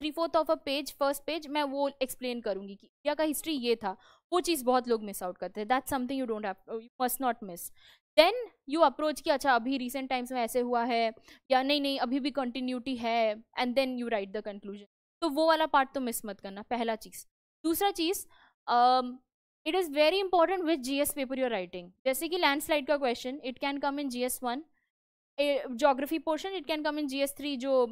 three fourth of a page first page मैं वो explain करूँगी कि India का हिस्ट्री ये था वो चीज़ बहुत लोग मिस आउट करते हैं that something you don't you must not miss then you approach कि अच्छा अभी रिसेंट टाइम्स में ऐसे हुआ है या नहीं नहीं अभी भी कंटिन्यूटी है and then you write the conclusion तो वो वाला पार्ट तो मिस मत करना पहला चीज़ दूसरा चीज़ it is very important which GS paper you're writing. Jaise ki landslide question, it can come in GS1. geography portion, it can come in GS3, jo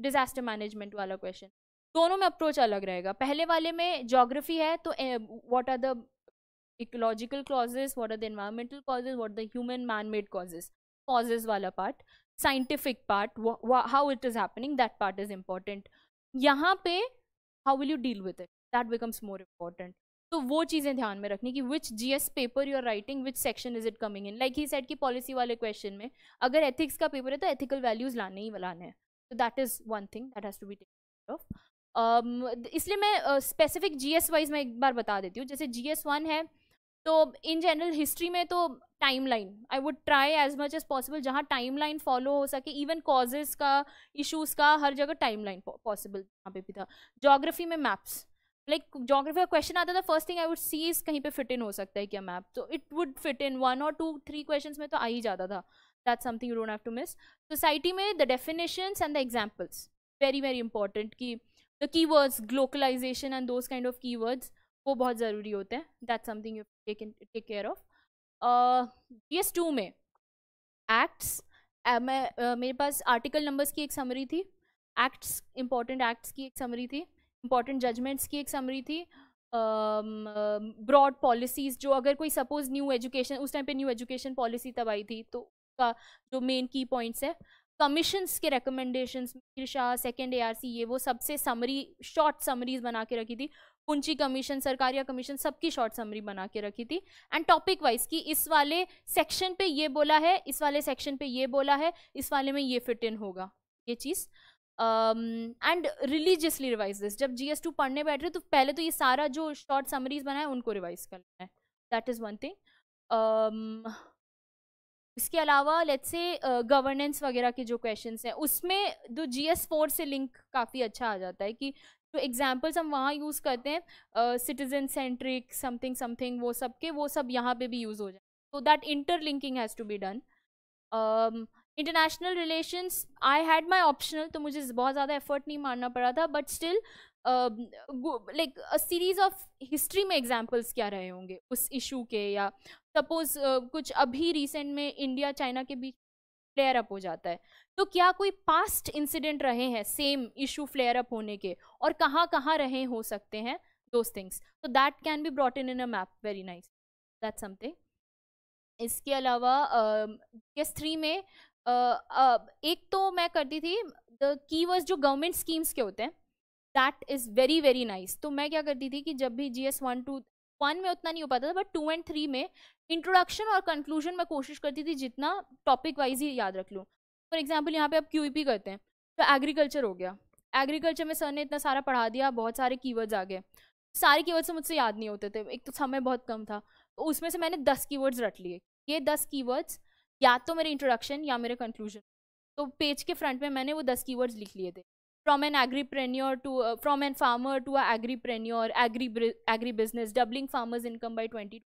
disaster management wala question. Dono mein approach alag rahega. Pehle wale mein geography hai, to uh, what are the ecological causes, what are the environmental causes, what are the human man-made causes. Causes wala part. Scientific part, how it is happening, that part is important. Yahan how will you deal with it? That becomes more important. तो वो चीज़ें ध्यान में रखनी कि which G S paper you are writing which section is it coming in like ही सेट की पॉलिसी वाले क्वेश्चन में अगर एथिक्स का पेपर है तो एथिकल वैल्यूज लाने ही लाने हैं तो that is one thing that has to be take of इसलिए मैं स्पेसिफिक जी एस वाइज मैं एक बार बता देती हूँ जैसे जी एस वन है तो इन जनरल हिस्ट्री में तो timeline I would try as much as possible जहाँ टाइम लाइन फॉलो हो सके इवन कॉजेज का इशूज़ का हर जगह टाइम लाइन पॉसिबल यहाँ पे भी था जोग्राफी में मैप्स लाइक जोग्राफी का क्वेश्चन आता था first thing I would see is कहीं पे फिट इन हो सकता है क्या मैप तो it would fit in one और टू थ्री क्वेश्चन में तो आ ही जाता था that something you don't have to miss society में the definitions and the examples very very important कि the key words glocalisation and those kind of key words वो बहुत ज़रूरी होते हैं that something you take care of G S two में acts uh, मैं uh, मेरे पास आर्टिकल नंबर्स की एक समरी थी एक्ट्स इंपॉर्टेंट एक्ट्स की एक समरी थी इम्पॉर्टेंट जजमेंट्स की एक समरी थी ब्रॉड uh, पॉलिसीज़ जो अगर कोई सपोज न्यू एजुकेशन उस टाइम पे न्यू एजुकेशन पॉलिसी तब आई थी तो उसका जो मेन की पॉइंट्स है कमीशंस के recommendation Mir Shah second A ये वो सबसे समरी शॉर्ट समरीज बना के रखी थी पुंची कमीशन सरकारिया कमीशन सबकी शॉर्ट समरी बना के रखी थी एंड टॉपिक वाइज कि इस वाले सेक्शन पे ये बोला है इस वाले सेक्शन पे ये बोला है इस वाले में ये फिट इन होगा ये चीज़ एंड रिलीजियसली रिवाइज दिस जब जी एस टू पढ़ने बैठ रहे हो तो पहले तो ये सारा जो शॉर्ट समरीज बना है उनको रिवाइज करना है दैट इज़ वन थिंग इसके अलावा लेट्स से गवर्नेंस वगैरह के जो क्वेश्चन हैं उसमें जो जी एस फोर से लिंक काफ़ी अच्छा आ जाता है कि जो तो एग्जाम्पल्स हम वहाँ यूज़ करते हैं सिटीजन सेंट्रिक समथिंग समथिंग वो सब के वो सब यहाँ पे भी यूज़ हो जाए तो that interlinking has to be done international relations I had my optional तो मुझे बहुत ज़्यादा एफर्ट नहीं मारना पड़ा था but still like a series of history में एग्जाम्पल्स क्या रहे होंगे उस इशू के या सपोज uh, कुछ अभी रिसेंट में इंडिया चाइना के बीच फ्लेयर अप हो जाता है तो क्या कोई पास्ट इंसिडेंट रहे हैं सेम इशू फ्लेयर अप होने के और कहाँ कहाँ रहे हो सकते हैं दोज थिंग्स तो that can be brought in in a map very nice that something इसके अलावा गेस uh, थ्री में एक तो मैं करती थी द कीवर्ड्स जो गवर्नमेंट स्कीम्स के होते हैं that is very very nice तो मैं क्या करती थी कि जब भी G S one two one में उतना नहीं हो पाता था बट टू एंड थ्री में इंट्रोडक्शन और कंक्लूजन मैं कोशिश करती थी जितना टॉपिक वाइज ही याद रख लूँ फॉर एग्जाम्पल यहाँ पे आप क्यू e करते हैं तो एग्रीकल्चर हो गया एग्रीकल्चर में सर ने इतना सारा पढ़ा दिया बहुत सारे कीवर्ड्स आ गए सारे कीवर्ड्स से मुझसे याद नहीं होते थे एक तो समय बहुत कम था तो उसमें से मैंने दस कीवर्ड्स रट लिए ये दस कीवर्ड्स या तो मेरे इंट्रोडक्शन या मेरे कंक्लूजन तो पेज के फ्रंट में मैंने वो दस कीवर्ड्स लिख लिए थे from an agripreneur to from an farmer to a agripreneur agri agribusiness doubling farmers income by twenty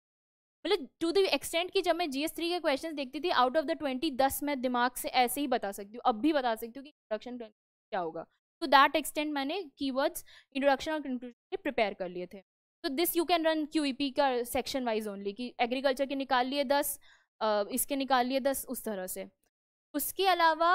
मतलब टू द एक्सटेंट कि जब मैं जी एस थ्री के क्वेश्चन देखती थी आउट ऑफ द ट्वेंटी दस मैं दिमाग से ऐसे ही बता सकती हूँ अब भी बता सकती हूँ कि इंट्रोडक्शन क्या होगा तो दैट एक्सटेंट मैंने की वर्ड्स इंट्रोडक्शन और कंक्लूजन प्रिपेयर कर लिए थे तो this you can run Q E P का सेक्शन वाइज ओनली कि एग्रीकल्चर के निकाल लिए दस इसके निकालिए दस उस तरह से उसके अलावा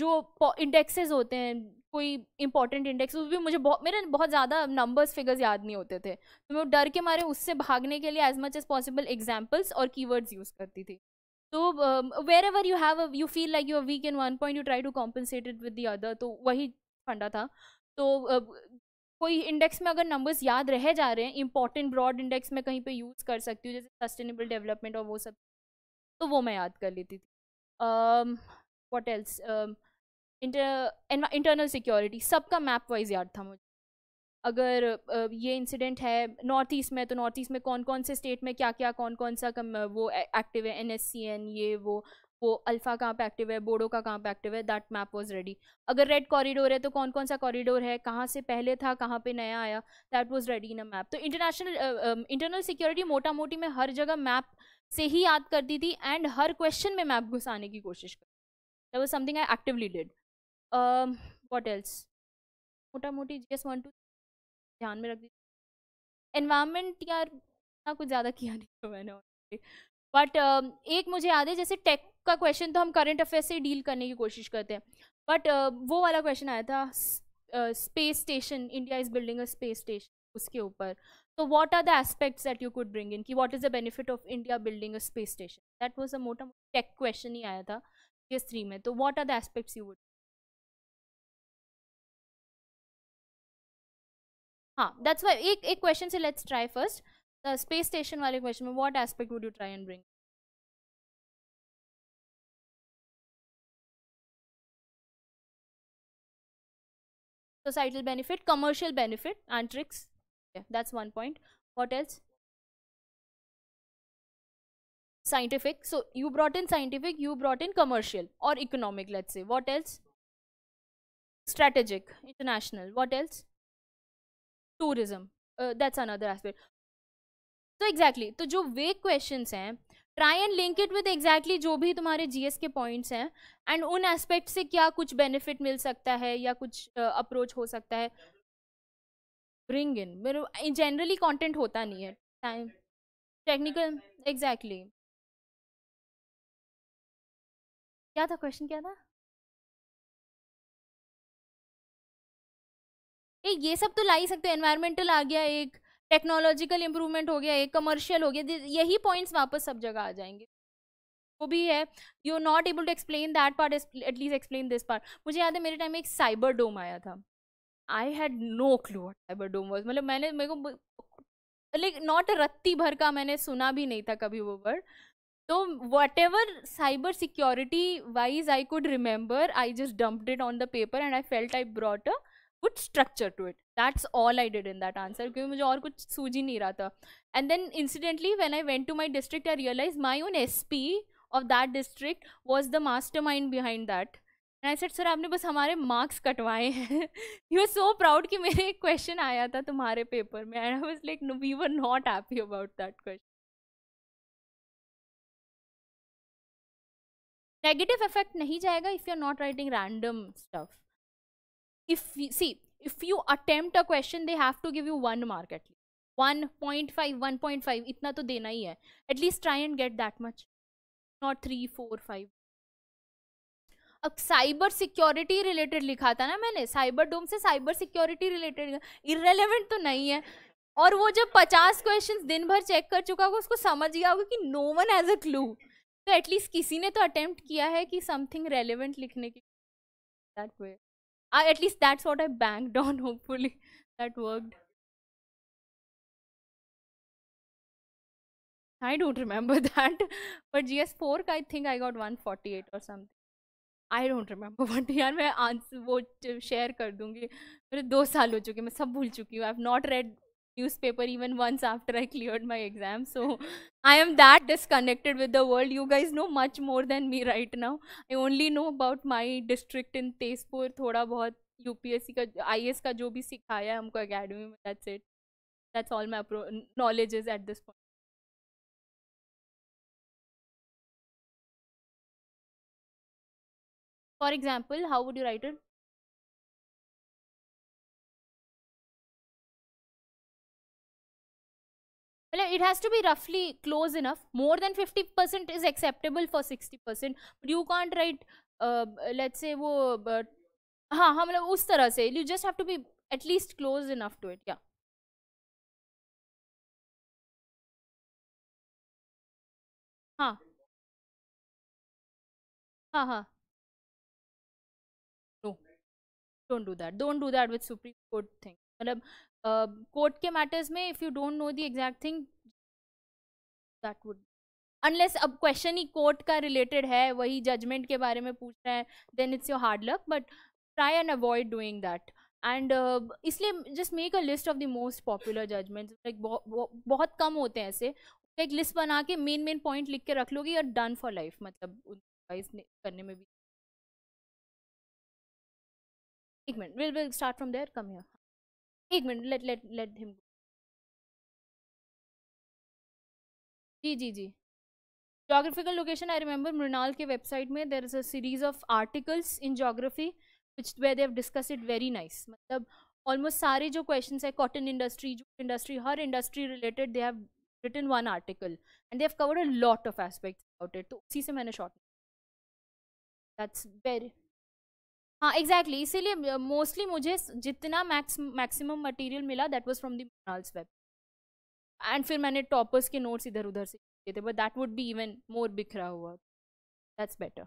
जो इंडेक्सेस होते हैं कोई इंपॉर्टेंट इंडेक्स उस भी मुझे बहुत मेरे बहुत ज़्यादा नंबर्स फिगर्स याद नहीं होते थे तो मैं डर के मारे उससे भागने के लिए as much as possible examples और कीवर्ड्स यूज़ करती थी तो wherever you have you feel like you weak in one point you try to compensated with the other तो वही फंडा था तो कोई इंडेक्स में अगर नंबर्स याद रह जा रहे हैं इंपॉर्टेंट ब्रॉड इंडेक्स में कहीं पे यूज़ कर सकती हूँ जैसे सस्टेनेबल डेवलपमेंट और वो सब तो वो मैं याद कर लेती थी वॉट एल्स इंटरनल सिक्योरिटी सबका मैप वाइज याद था मुझे अगर uh, ये इंसिडेंट है नॉर्थ ईस्ट में तो नॉर्थ ईस्ट में कौन कौन से स्टेट में क्या क्या कौन कौन सा कम वो एक्टिव है एन ये वो वो अल्फ़ा कहाँ पे एक्टिव है बोडो का कहाँ पे एक्टिव है दैट मैप वॉज रेडी अगर रेड कॉरिडोर है तो कौन कौन सा कॉरिडोर है कहाँ से पहले था कहाँ पे नया आया that was ready in a map तो इंटरनेशनल इंटरनल सिक्योरिटी मोटा मोटी मैं हर जगह मैप से ही याद करती थी एंड हर क्वेश्चन में मैप घुसाने की कोशिश करती was something I actively did what else मोटा मोटी जी एस वन टू ध्यान में रख दी एनवायरमेंट यार ना कुछ ज़्यादा किया नहीं था मैंने बट uh, um, एक मुझे याद है जैसे टेक का क्वेश्चन तो हम करंट अफेयर्स से डील करने की कोशिश करते हैं बट uh, वो वाला क्वेश्चन आया था space station India is building a space station उसके ऊपर तो what are the aspects that you could bring in कि what is the benefit of India building a space station that was a मोटा tech question ही आया था GS three में तो what are the aspects you would हाँ that's why एक एक question से let's try first the space station value question what aspect would you try and bring societal benefit commercial benefit and tricks yeah, that's one point what else scientific so you brought in scientific you brought in commercial or economic let's say what else strategic international what else tourism uh, that's another aspect तो exactly exactly, तो जो vague question हैं try and link it with exactly जो भी तुम्हारे GS के points हैं and उन एस्पेक्ट से क्या कुछ बेनिफिट मिल सकता है या कुछ अप्रोच uh, हो सकता है ब्रिंग इन मेरे जनरली कॉन्टेंट होता नहीं है टाइम टेक्निकल एग्जैक्टली क्या था क्वेश्चन क्या था ए ये सब तो ला ही सकते हो एनवायरमेंटल आ गया एक टेक्नोलॉजिकल इम्प्रूवमेंट हो गया एक कमर्शियल हो गया यही पॉइंट्स वापस सब जगह आ जाएंगे वो भी है you are not able to explain that part at least explain this part मुझे याद है मेरे टाइम में एक साइबर डोम आया था I had no clue cyber dome was मतलब मैंने मेरे को लाइक नॉट रत्ती भर का मैंने सुना भी नहीं था कभी वो वर्ड तो whatever cyber security wise I could remember I just dumped it on the paper and I felt I brought a good structure to it that's all I did in that answer क्योंकि मुझे और कुछ सूझ ही नहीं रहा था and then incidentally when I went to my district I realise my own S P of that district was the mastermind behind that I set sir आपने बस हमारे मार्क्स कटवाए हैं यू आर सो प्राउड कि मेरे एक question आया था तुम्हारे पेपर में and was like we were not happy about that question negative effect नहीं जाएगा if you are not writing random stuff if we, see if you attempt a question they have to give you one mark at least 1.5 1.5 itna to dena hi hai at least try and get that much not 3 4 5 अब cyber security related लिखा था ना मैंने cyber डोम से cyber security related irrelevant तो नहीं है और वो जब 50 क्वेश्चंस दिन भर चेक कर चुका होगा उसको समझ गया होगा कि no one has a clue तो एटलीस्ट किसी ने तो अटेम्प्ट किया है कि समथिंग रेलिवेंट लिखने की that way I, at least that's what I banked on. Hopefully, that worked. I don't remember that. But GS4 I think I got 148 or something. I don't remember but यार मैं answer वो share कर दूंगी मेरे दो साल हो चुके मैं सब भूल चुकी हूँ I have not read newspaper even once after I cleared my exam. So I am that disconnected with the world. You guys know much more than me right now. I only know about my district in Tezpur, Thoda, बहुत UPSC का IS ka जो भी सिखाया है हमको academy में. That's it. That's all my knowledge is at this point. For example, how would you write it? it has to be roughly close enough more than 50 percent is acceptable for 60 percent but you can't write uh, let's say wo, but ha, ha, mala, us tarah se. you just have to be at least close enough to it yeah ha. Ha, ha. no don't do that don't do that with supreme court thing court uh, के matters में if you don't know the exact thing that would unless अब question ही court का related है वही judgement के बारे में पूछ रहे हैं then it's your hard luck but try and avoid doing that and इसलिए just make a list of the most popular judgement like बहुत कम होते हैं ऐसे एक लिस्ट बना के मेन मेन पॉइंट लिख के रख लोगे और डन फॉर लाइफ मतलब करने में भी एक minute will will start from there come here एक minute let let let him जी जी जी geographical location I remember Mrinal के वेबसाइट में there is a of articles in geography which they they've discuss it very nice मतलब almost सारे जो question है कॉटन इंडस्ट्री जूट इंडस्ट्री हर industry related they have written one article and they covered a lot of aspect about it तो उसी से मैंने short that's very हाँ एग्जैक्टली इसीलिए मोस्टली मुझे जितना मैक्स मैक्सिमम मटेरियल मिला दैट वाज फ्रॉम दी मोनाल्स वेब एंड फिर मैंने टॉपर्स के नोट्स इधर उधर से किए थे but that would be even more बिखरा हुआ that's better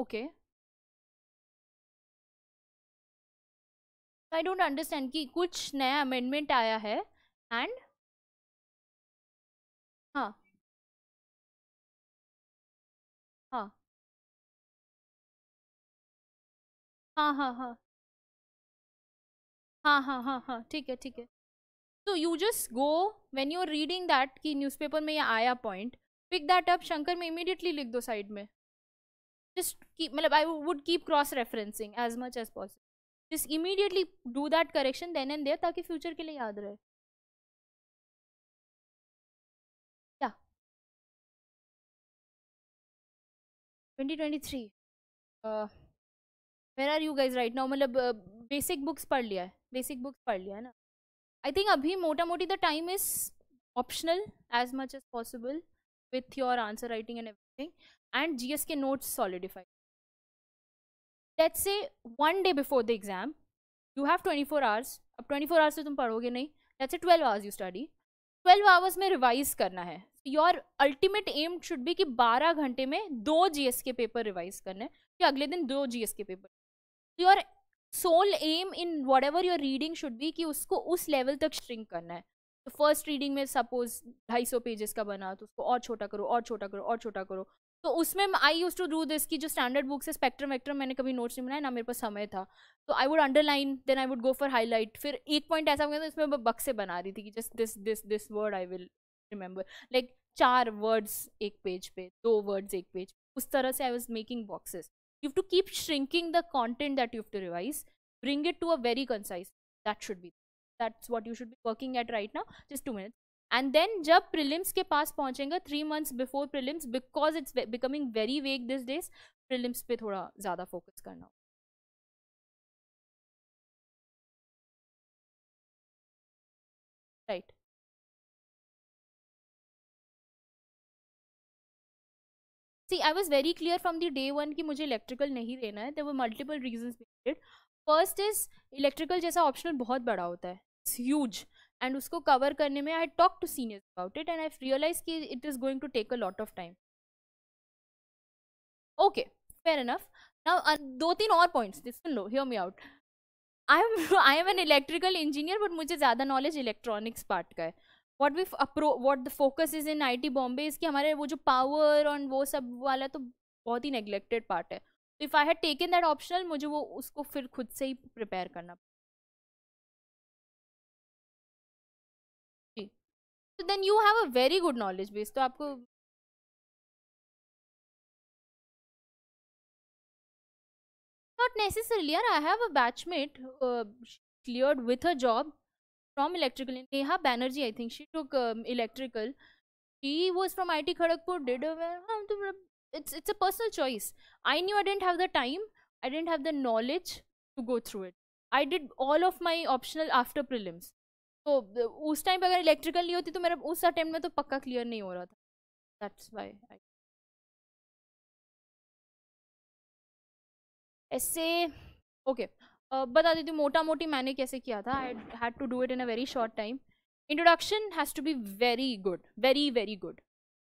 okay I don't understand कि कुछ नया अमेंडमेंट आया है एंड हाँ हाँ हाँ हाँ हाँ हाँ हाँ हाँ हाँ ठीक है ठीक है तो you just go when you are reading that कि न्यूज़पेपर में ये आया point pick that up Shankar में इमीडिएटली लिख दो साइड में जस्ट मतलब I would keep cross referencing as much as possible just immediately do that correction then and there ताकि फ्यूचर के लिए याद रहे yeah twenty uh, where are you guys right मतलब बेसिक uh, बुक्स पढ़ लिया है बेसिक बुक्स पढ़ लिया है ना आई थिंक अभी मोटा मोटी the time is optional as much as possible with your answer writing and everything and G S के notes solidified let's say one day before the exam you have twenty four hours अब twenty four hours से तुम पढ़ोगे नहीं let's say twelve hours you study twelve hours में revise करना है your ultimate aim should be कि बारह घंटे में दो जी के पेपर रिवाइज करने कि अगले दिन दो जी के paper your sole aim in whatever your reading should be कि उसको उस लेवल तक श्रिंक करना है तो फर्स्ट रीडिंग में सपोज ढाई सौ पेजेस का बना तो उसको और छोटा करो और छोटा करो और छोटा करो तो उसमें I use to do this की जो स्टैंडर्ड बुक्स है स्पेक्ट्रम वेक्ट्रम मैंने कभी नोट्स नहीं बनाया ना मेरे पास समय था तो I would underline then I would go for highlight फिर एक पॉइंट ऐसा हो गया था उसमें मैं बक्से बना रही थी कि just this this this word I will remember like चार वर्ड्स एक पेज पे दो वर्ड्स एक पेज उस तरह से I was making boxes you to keep shrinking the content that you to revise bring it to a very concise that should be that's what you should be working at right now just two and then जब prelims के पास पहुंचेंगे three months before prelims because it's becoming very weak these days prelims पे थोड़ा ज़्यादा focus करना right see I was very clear from the day one कि मुझे इलेक्ट्रिकल नहीं देना है दे वो multiple reason first is electrical जैसा ऑप्शनल बहुत बड़ा होता है ह्यूज एंड उसको कवर करने में I talk to seniors about it and I realise कि it is going to take a lot of time okay fair enough now दो तीन और पॉइंट्स सुन लो hear me out I am I am an electrical engineer but मुझे ज़्यादा knowledge electronics part का है what we approach what the focus is in I T Bombay इसकी हमारे वो जो पावर और वो सब वाला तो बहुत ही नेग्लेक्टेड पार्ट है तो if I had taken that optional मुझे वो उसको फिर खुद से ही प्रिपेयर करना Then you have a very good knowledge base. Base तो आपको not necessarily i have a batchmate uh, cleared with her job from electrical neha banerjee i think she took um, electrical she was from it kharagpur did a well um, it's it's a personal choice i knew i didn't have the time i didn't have the knowledge to go through it i did all of my optional after prelims तो उस time पर अगर electrical नहीं होती तो मेरा उस attempt में तो पक्का क्लियर नहीं हो रहा था दैट्स वाई आई ऐसे ओके बता देती हूँ मोटा मोटी मैंने कैसे किया था I had to do it in a very short time introduction has to be very good very very good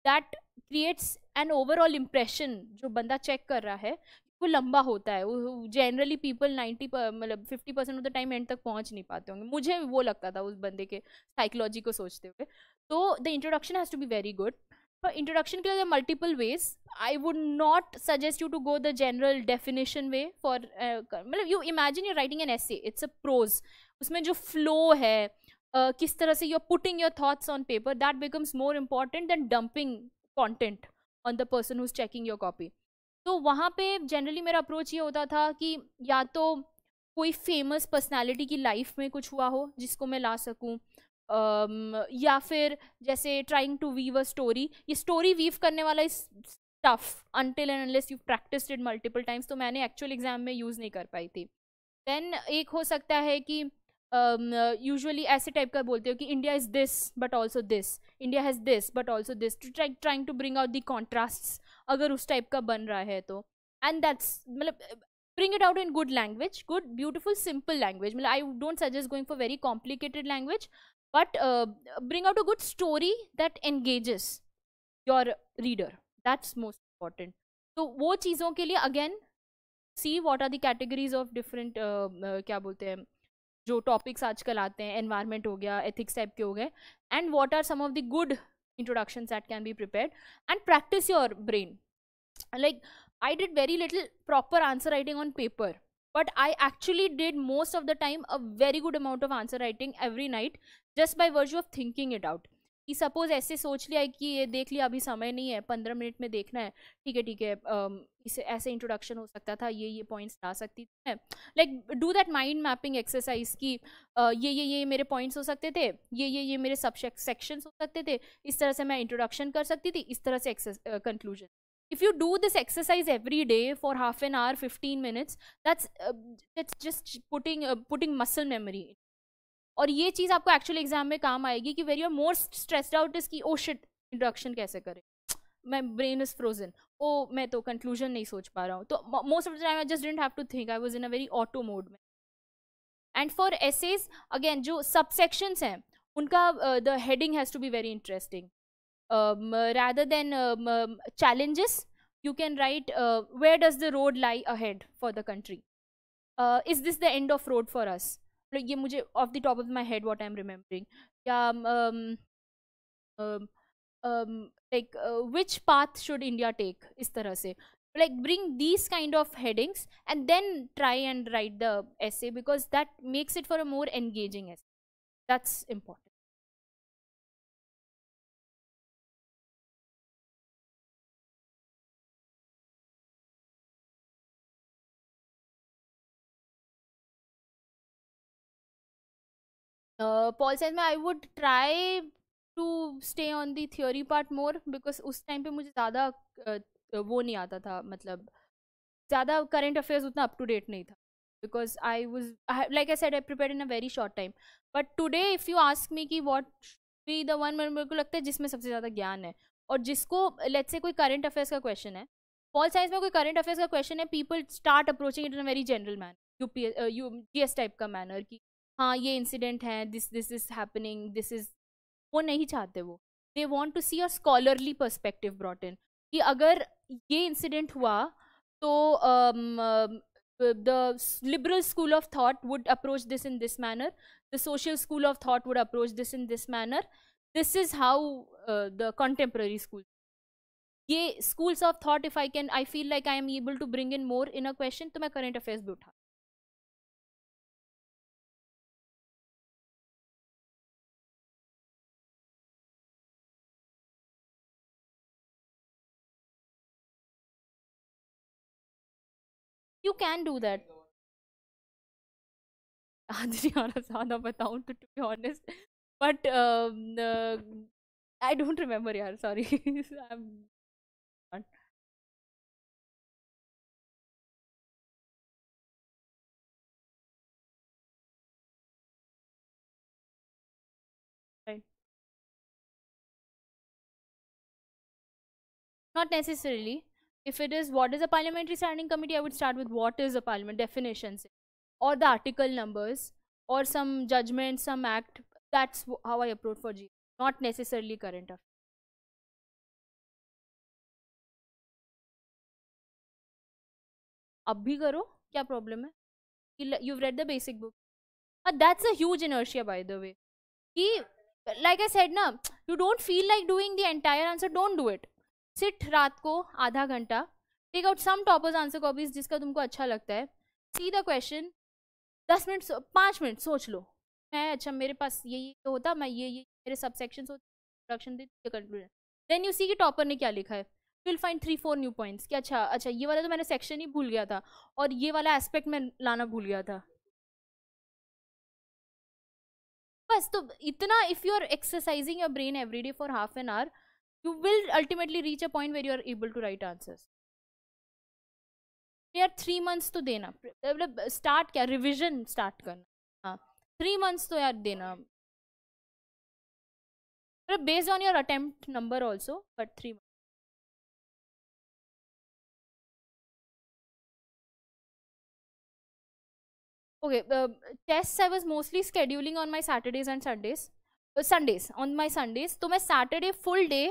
that creates an overall impression जो बंदा चेक कर रहा है वो लंबा होता है जनरली पीपल नाइन्टी मतलब fifty percent of the time end तक पहुंच नहीं पाते होंगे मुझे वो लगता था उस बंदे के साइकोलॉजी को सोचते हुए तो the introduction has to be very good पर इंट्रोडक्शन के लिए multiple ways I would not suggest you to go the general definition way for मतलब you imagine you writing an essay it's a prose उसमें जो flow है uh, किस तरह से you are putting your thoughts on paper that becomes more important than dumping content on the person who is checking your copy तो वहाँ पे generally मेरा अप्रोच ये होता था कि या तो कोई फेमस पर्सनालिटी की लाइफ में कुछ हुआ हो जिसको मैं ला सकूँ या फिर जैसे trying to weave a story ये स्टोरी वीव करने वाला is tough until and unless you practise it multiple times तो मैंने एक्चुअल एग्जाम में यूज़ नहीं कर पाई थी देन एक हो सकता है कि यूजुअली ऐसे टाइप का बोलते हो कि India is this but also this India has this but also this trying to bring out the contrast अगर उस टाइप का बन रहा है तो एंड दैट्स मतलब bring it out in good language good beautiful simple language मतलब I don't suggest going for very complicated language but bring out a good story that engages your reader that's most important तो वो चीज़ों के लिए again see what are the categories of different क्या बोलते हैं जो टॉपिक्स आजकल आते हैं एनवायरमेंट हो गया एथिक्स टाइप के हो गए and what are some of the good introductions that can be prepared and practice your brain like i did very little proper answer writing on paper but i actually did most of the time a very good amount of answer writing every night just by virtue of thinking it out कि suppose ऐसे सोच लिया कि ये देख लिया अभी समय नहीं है पंद्रह मिनट में देखना है ठीक है ठीक है इसे ऐसे इंट्रोडक्शन हो सकता था ये ये पॉइंट्स ला सकती थी like do that mind mapping exercise की ये ये ये मेरे पॉइंट्स हो सकते थे ये ये ये मेरे सब सेक्शंस हो सकते थे इस तरह से मैं इंट्रोडक्शन कर सकती थी इस तरह से conclusion if you do this exercise every day for half N hour fifteen minutes that's uh, just putting putting muscle memory और ये चीज़ आपको एक्चुअल एग्जाम में काम आएगी कि very are more stressed out is की ओ शिट इंट्रोडक्शन कैसे करें मैं ब्रेन इज़ फ्रोजन ओ मैं तो कंक्लूजन नहीं सोच पा रहा हूँ तो most of the time I just didn't have to think I was in a very auto mode में एंड फॉर एसेज अगेन जो सबसेक्शंस हैं उनका the heading has to be very interesting rather than challenges you can write where does the road lie the for the country is this the end of road for us ये मुझे of the top of my head what I am remembering या like which path should India take इस तरह से like bring these kind of headings and then try and write the essay because that makes it for a more engaging essay that's important pol science में I would try to stay on the theory part more because उस time पे मुझे ज़्यादा वो नहीं आता था मतलब ज़्यादा करेंट अफेयर्स उतना अप टू डेट नहीं था because I was like I said I prepare in a very short time but today if you ask me कि वॉट बी द वन मेरे को लगता है जिसमें सबसे ज़्यादा ज्ञान है और जिसको लेट से कोई करंट अफेयर्स का क्वेश्चन है पॉल साइंस में कोई करंट अफेयर्स का क्वेश्चन है people start approaching it in a very general manner P U G S type का मैनर की हाँ ये इंसिडेंट है this this is happening this is वो नहीं चाहते वो they want to see a scholarly perspective brought in कि अगर ये इंसिडेंट हुआ तो the liberal school of thought would approach this in this manner the social school of thought would approach this in this manner this is how the contemporary school ये schools of thought if I can I feel like I am able to bring in more in a question तो मैं current affairs भी उठा You can do that. Adriana Sada Bataun, to be honest. But um, uh, I don't remember, yeah. Sorry. I'm not. not necessarily if it is what is a parliamentary standing committee i would start with what is a parliament definitions or the article numbers or some judgment some act that's how i approach for g not necessarily current affairs अब भी करो क्या problem है you read the basic book that's a huge inertia by the way कि like I said ना you don't feel like doing the entire answer don't do it sit रात को आधा घंटा take out some toppers answer copies जिसका तुमको अच्छा लगता है सी द क्वेश्चन दस मिनट पाँच मिनट सोच लो मैं अच्छा मेरे पास ये ये होता मैं ये ये मेरे subsection introduction conclusion then you see कि टॉपर ने क्या लिखा है you will find three four new points कि अच्छा अच्छा ये वाला तो मैंने सेक्शन ही भूल गया था और ये वाला एस्पेक्ट मैं लाना भूल गया था बस तो इतना if you are exercising your brain every day for half N hour you will ultimately reach a point where you are able to write answers यार थ्री मंथ्स तो देना मतलब स्टार्ट क्या रिवीजन स्टार्ट करना Three months to yaar dena. देना based on your attempt number also but okay uh, tests i was mostly scheduling on my saturdays and sundays uh, sundays on my sundays so my saturday full day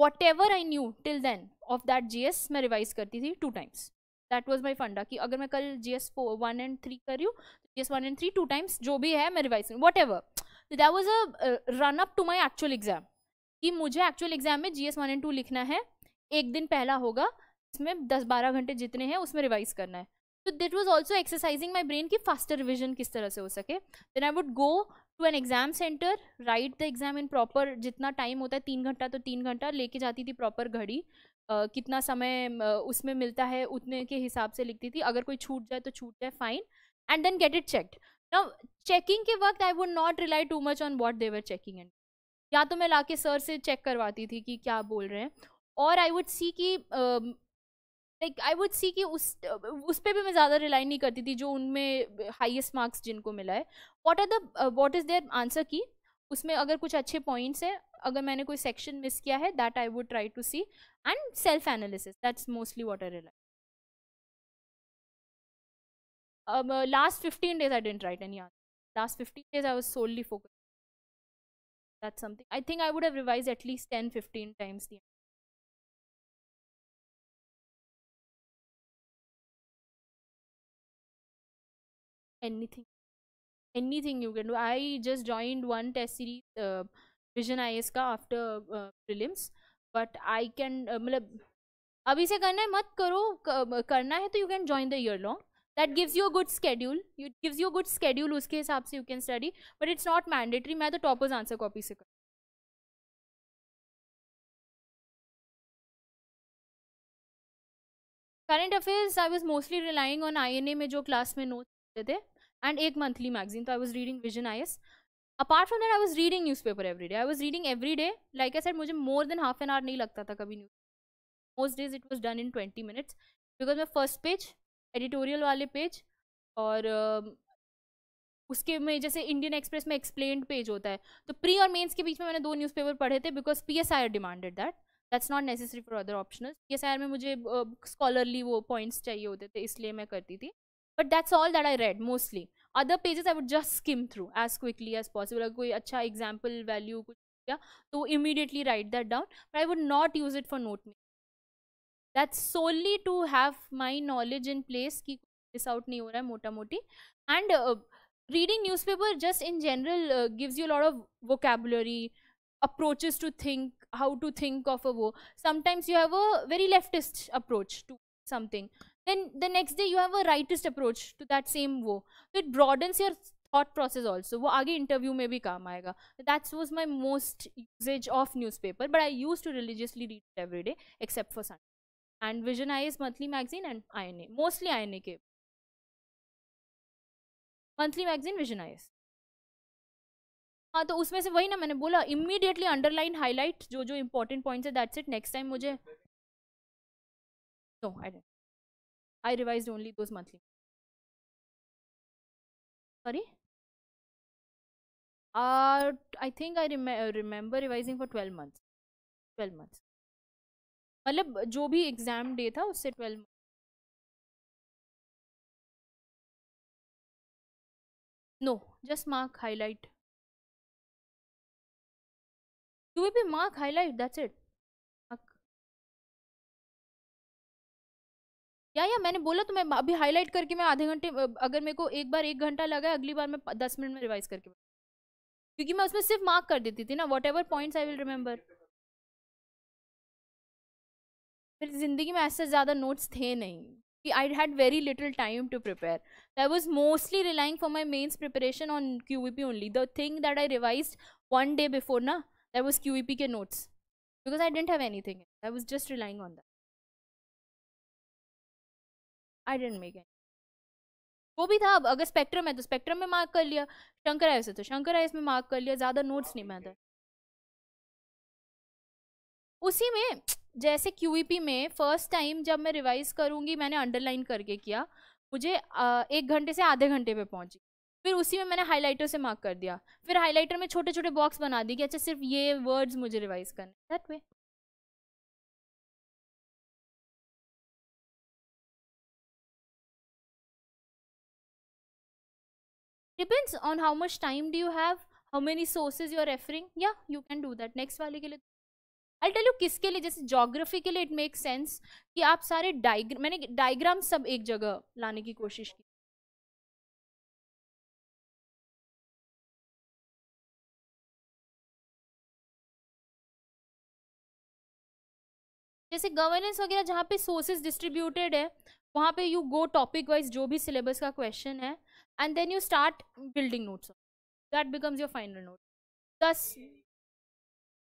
whatever I knew till then of that G S मैं revise करती थी two times that was my funda कि अगर मैं कल G S four one and three कर रही हूँ G S one and three two times जो भी है मैं रिवाइज करूँ whatever that was a run up to my actual exam कि मुझे एक्चुअल एग्जाम में G S one and to लिखना है एक दिन पहला होगा इसमें दस बारह घंटे जितने हैं उसमें रिवाइज करना है तो that was also exercising my brain की फास्टर रिविजन किस तरह से हो सके then I would go to an exam centre write the exam in proper जितना टाइम होता है तीन घंटा तो तीन घंटा लेके जाती थी प्रॉपर घड़ी Uh, कितना समय uh, उसमें मिलता है उतने के हिसाब से लिखती थी अगर कोई छूट जाए तो छूट जाए fine and then get it checked now checking के वक्त I would not rely too much on what they're checking and या तो मैं ला सर से चेक करवाती थी कि क्या बोल रहे हैं और आई वुड सी कि uh, like I would see कि उस उस पर भी मैं ज़्यादा रिलाई नहीं करती थी जो उनमें हाईएस्ट मार्क्स जिनको मिला है what are the what is their answer की उसमें अगर कुछ अच्छे पॉइंट्स हैं अगर मैंने कोई सेक्शन मिस किया है that I would try to see and self analysis that's mostly what are rely um, uh, last 15 days i didn't write any answer last 15 days i was solely focused that's something i think i would have revised at least 10 15 times the anything anything you can do i just joined one test series uh, vision is का after prelims but I can मतलब अभी से करना है मत करो करना है तो you can join the year long that gives you a good schedule you gives you a good schedule उसके हिसाब से you can study but it's not mandatory मैं तो टॉपर्स आंसर कॉपी से कर current affairs I was mostly relying on I N A में जो class में नोट्स होते थे एंड एक मंथली मैगजीन तो I was reading vision I S apart from that I was reading newspaper every day I was reading every day like a set मुझे मोर देन हाफ एन आवर नहीं लगता था कभी news most days it was done in twenty minutes because मैं फर्स्ट पेज एडिटोरियल वाले पेज और uh, उसके में जैसे इंडियन एक्सप्रेस में एक्सप्लेन पेज होता है तो प्री और मेन्स के बीच में मैंने दो न्यूज़ पेपर पढ़े थे because P S I R demanded that that's not necessary for other optional P S I R में मुझे स्कॉलरली uh, वो पॉइंट्स चाहिए होते थे इसलिए मैं करती थी but that's all that i read mostly other pages i would just skim through as quickly as possible If koi acha example value kuch yeah, immediately write that down but i would not use it for note making that's solely to have my knowledge in place ki miss out nahi ho raha hai mota moti and uh, reading newspaper just in general uh, gives you a lot of vocabulary approaches to think how to think of a war sometimes you have a very leftist approach to something then the next day you have a rightist approach to that same wo so it broadens your thought process also wo aage interview mein bhi kaam aayega that was my most usage of newspaper but i used to religiously read it every day except for sunday and vision is monthly magazine and ina mostly ina ke monthly magazine vision I S हाँ तो उसमें से वही ना मैंने बोला immediately underline highlight जो जो इंपॉर्टेंट पॉइंट्स है दैट्स इट नेक्स्ट टाइम मुझे no I don't I revised only those monthly. Sorry? Uh, I think I rem remember revising for twelve months. Twelve months. मतलब जो भी exam day था उससे twelve. no just mark highlight do we be mark highlight that's it या या मैंने बोला तो मैं अभी हाईलाइट करके मैं आधे घंटे अगर मेरे को एक बार एक घंटा लगा अगली बार मैं दस मिनट में रिवाइज करके क्योंकि मैं उसमें सिर्फ मार्क कर देती थी ना whatever points I will remember मेरी ज़िंदगी में ऐसे ज़्यादा नोट्स थे नहीं कि I had very little time to prepare I was mostly relying for my mains preparation on Q V P only the thing that I revise one day before ना that was Q V P के notes because I didn't have anything I was just relying on that I didn't make any वो भी था अब अगर spectrum है तो spectrum में मार्क कर लिया शंकर आयुष है तो शंकर आयुष में मार्क कर लिया ज़्यादा नोट्स नहीं मैं तो। उसी में जैसे क्यू e में फर्स्ट टाइम जब मैं रिवाइज करूँगी मैंने अंडरलाइन करके किया मुझे एक घंटे से आधे घंटे पे पहुँची फिर उसी में मैंने हाईलाइटर से मार्क कर दिया फिर हाईलाइटर में छोटे छोटे बॉक्स बना दिए कि अच्छा सिर्फ ये वर्ड्स मुझे रिवाइज करने that way depends on how much time do you have how many sources you are referring या you can do that next वाले के लिए आई टेल यू किसके लिए जैसे जोग्राफी के लिए इट मेक सेंस कि आप सारे डाइग्राम मैंने डायग्राम सब एक जगह लाने की कोशिश की जैसे गवर्नेंस वगैरह जहाँ पे सोर्सेज डिस्ट्रीब्यूटेड है वहाँ पे यू गो टॉपिक वाइज जो भी सिलेबस का क्वेश्चन है and then you start building notes that becomes your final note thus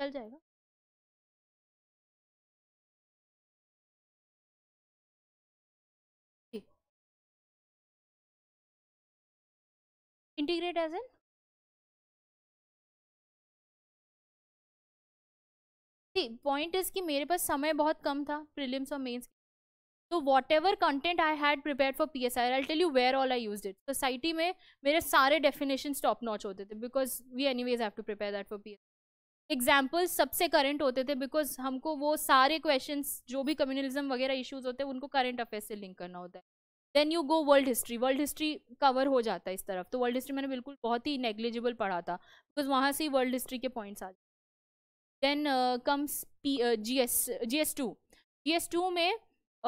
chal jayega integrate as in see point is ki mere paas samay bahut kam tha prelims aur mains तो whatever content I had prepare for P S I I tell you where all I use it society में मेरे सारे definition top notch होते थे because we anyways have to prepare that for P S examples सबसे current होते थे because हमको वो सारे क्वेश्चन जो भी कम्युनलिज्म वगैरह इशूज होते हैं उनको करंट अफेयर से लिंक करना होता है then you go world history world history cover हो जाता है इस तरफ तो वर्ल्ड हिस्ट्री मैंने बिल्कुल बहुत ही नेग्लिजिबल पढ़ा था बिकॉज वहाँ से ही वर्ल्ड हिस्ट्री के पॉइंट्स आ जाते then comes P G S G S two G S two में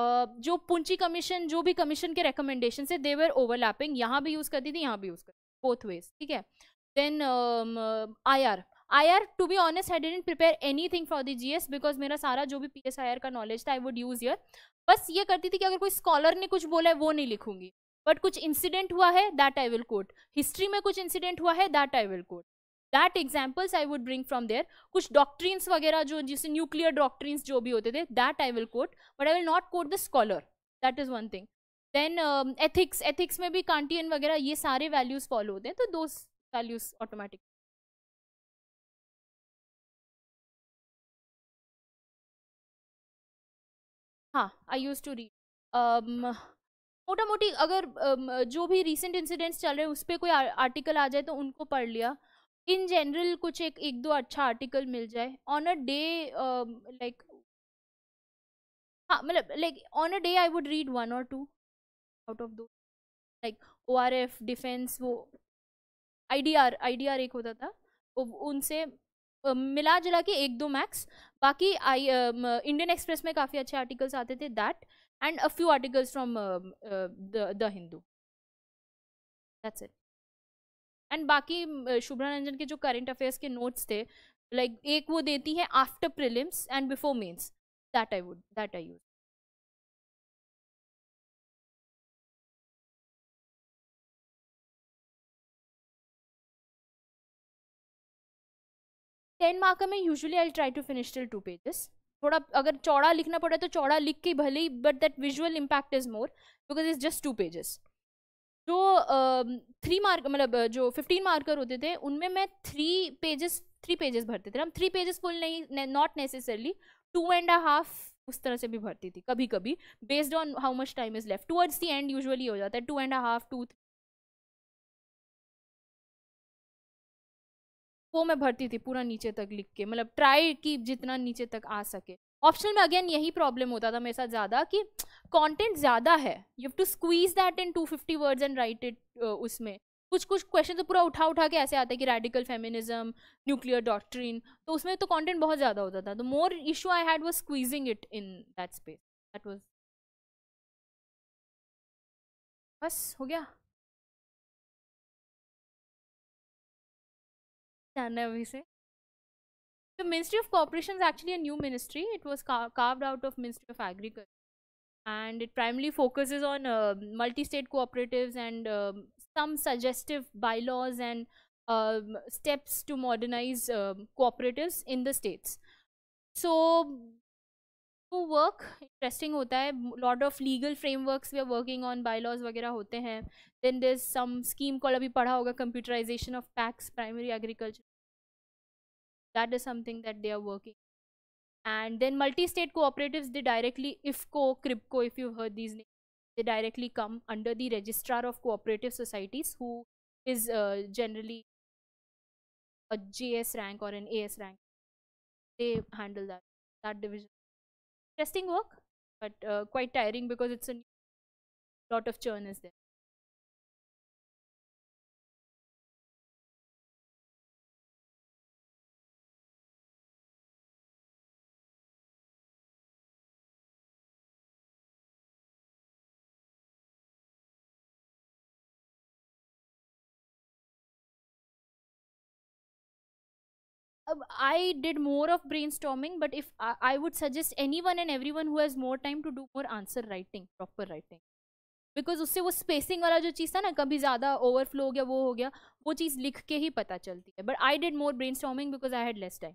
जो पुंची कमीशन जो भी कमीशन के रिकमेंडेशन से देवर ओवरलैपिंग यहाँ भी यूज़ करती थी यहाँ भी यूज़ करती बोथ वेज ठीक है then I R I R to be honest I didn't prepare anything for the G S because मेरा सारा जो भी पी एस आई आर का नॉलेज था आई वुड यूज़ यर बस ये करती थी कि अगर कोई स्कॉलर ने कुछ बोला है वो नहीं लिखूंगी बट कुछ इंसिडेंट हुआ है that I will quote history में कुछ इंसिडेंट हुआ है that I will quote that examples I would bring from there कुछ डॉक्ट्रीन्स वगैरह जो जैसे न्यूक्लियर डॉक्ट्रीन्स जो भी होते थे that I will quote but I will not quote the scholar that is one thing then ethics ethics में भी कांटियन वगैरह ये सारे वैल्यूज फॉलो होते हैं तो दो वैल्यूज ऑटोमेटिक हाँ आई यूज टू रीड मोटा मोटी अगर um, जो भी रिसेंट इंसिडेंट्स चल रहे हैं उस पर कोई आर्टिकल आ जाए तो उनको पढ़ लिया इन जनरल कुछ एक एक दो अच्छा आर्टिकल मिल जाए ऑन अ डे लाइक हाँ मतलब like on a day I would read one और टू आउट ऑफ दो like O R F defence वो I D R I D R एक होता था उनसे मिला जुला के एक दो मैक्स बाकी आई इंडियन एक्सप्रेस में काफ़ी अच्छे आर्टिकल्स आते थे that and a few articles from the Hindu that's it and बाकी शुभ्रा रंजन के जो करेंट अफेयर्स के नोट्स थे लाइक like, एक वो देती है after prelims and before mains that I would that I use ten mark में usually I try to finish till two pages थोड़ा अगर चौड़ा लिखना पड़े तो चौड़ा लिख के भले ही but that visual impact is more because is just two pages जो थ्री मार्क मतलब जो फिफ्टीन मार्कर होते थे उनमें मैं थ्री पेजेस थ्री पेजेस भरते थे हम थ्री पेजेस फुल नहीं not necessarily two and half उस तरह से भी भरती थी कभी कभी based on how much time is left towards the end usually हो जाता है टू एंड हाफ टू वो मैं भरती थी पूरा नीचे तक लिख के मतलब ट्राई की जितना नीचे तक आ सके ऑप्शनल में अगेन यही प्रॉब्लम होता था मेरे साथ ज़्यादा कि कंटेंट ज़्यादा है you have to squeeze that in 250 words and write it उसमें कुछ कुछ क्वेश्चन तो पूरा उठा उठा के ऐसे आते हैं कि रेडिकल फेमिनिज्म न्यूक्लियर डॉक्ट्रीन तो उसमें तो कंटेंट बहुत ज़्यादा होता था तो more issue I had was squeezing it in that space that was बस हो गया जाना है अभी से The Ministry of Cooperation is actually a new ministry. It was car carved out of Ministry of Agriculture and it primarily focuses on uh, multi-state cooperatives and uh, some suggestive bylaws and uh, steps to modernize uh, cooperatives in the states. So वो work interesting होता है lot of legal frameworks we are working on bylaws वगैरह होते हैं then there some scheme called abhi padha hoga computerization of tax primary agriculture that is something that they are working and then multi-state cooperatives they directly ifco cripco. if you've heard these names they directly come under the registrar of cooperative societies who is uh, generally a js rank or an as rank they handle that that division interesting work but uh, quite tiring because it's a lot of churn is there I did more of brainstorming, but if I, I, would suggest anyone and everyone who has more time to do more answer writing, proper writing. Because उससे वो spacing वाला जो चीज़ था ना कभी ज़्यादा overflow हो गया वो हो गया वो चीज़ लिख के ही पता चलती है but I did more brainstorming because I had less time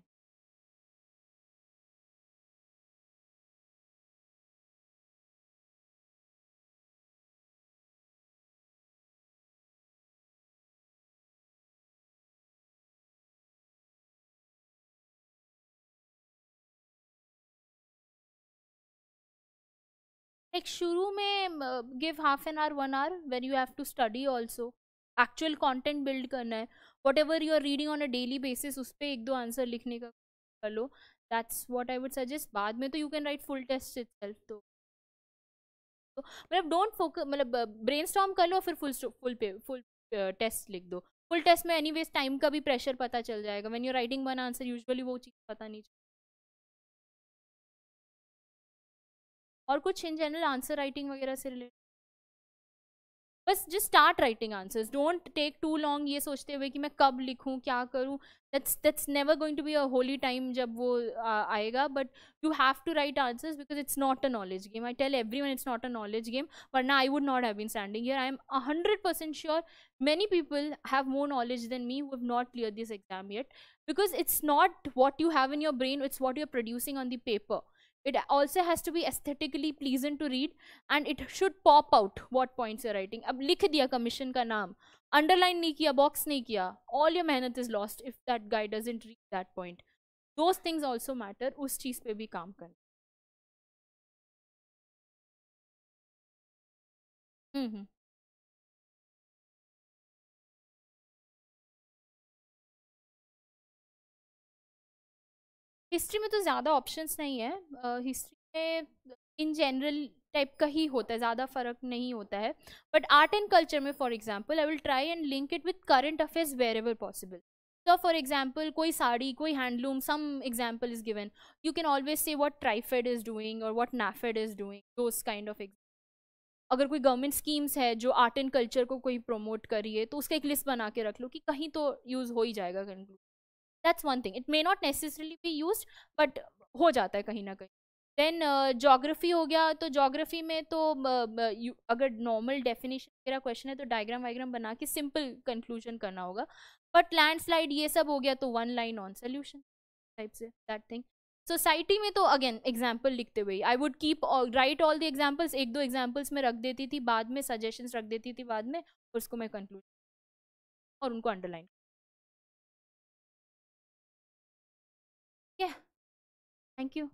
like शुरू में give half N hour one hour when you have to study also actual content build करना है whatever you are reading on a daily basis उस पर एक दो answer लिखने का कर लो that's what I would suggest बाद में तो you can write full test itself तो मतलब डोंट फोकस मतलब ब्रेन uh, स्टॉम कर लो फिर फुल फुल पे फुल टेस्ट लिख दो फुल टेस्ट में एनी वेज टाइम का भी प्रेशर पता चल जाएगा when you writing one answer usually वो चीज़ पता नहीं चल और कुछ इन जनरल आंसर राइटिंग वगैरह से रिलेटेड बस just start writing answers don't take too long ये सोचते हुए कि मैं कब लिखूं क्या करूं that's that's never going to be a holy time जब वो आ, आएगा but you have to write answers because it's not a knowledge game I tell everyone it's not a knowledge game वरना I would not have been standing here I am hundred percent sure many people have more knowledge than me who not clear this exam yet because it's not what you have in your brain it's what you are producing on the paper it also has to be aesthetically pleasant to read and it should pop out what points you're writing ab likh diya commission ka naam underline nahi kiya box nahi kiya all your mehnat is lost if that guy doesn't read that point those things also matter us cheez pe bhi kaam karna mm-hmm. History में तो ज़्यादा options नहीं है history में in general type का ही होता है ज़्यादा फर्क नहीं होता है बट आर्ट एंड कल्चर में for example I will try and link it with current affairs wherever possible तो फॉर एग्जाम्पल कोई साड़ी कोई handloom some example is given you can always say what TRIFED is doing और what NAFED is doing those kind of अगर कोई government schemes है जो art and culture को कोई प्रोमोट करिए तो उसका एक लिस्ट बना के रख लो कि कहीं तो यूज़ हो ही जाएगा conclude that's one thing it may not necessarily be use but हो जाता है कहीं ना कहीं देन जोग्राफी uh, हो गया तो जोग्राफी में तो uh, अगर नॉर्मल डेफिनेशन मेरा क्वेश्चन है तो डायग्राम वाइग्राम बना के सिंपल कंक्लूजन करना होगा बट लैंडस्लाइड ये सब हो गया तो one line on solution type से दैट थिंग सोसाइटी में तो अगेन एग्जाम्पल लिखते हुए I would keep write all the examples एक दो एग्जाम्पल्स में रख देती थी बाद में सजेशंस रख देती थी बाद में उसको मैं कंक्लूड और उनको अंडरलाइन yeah thank you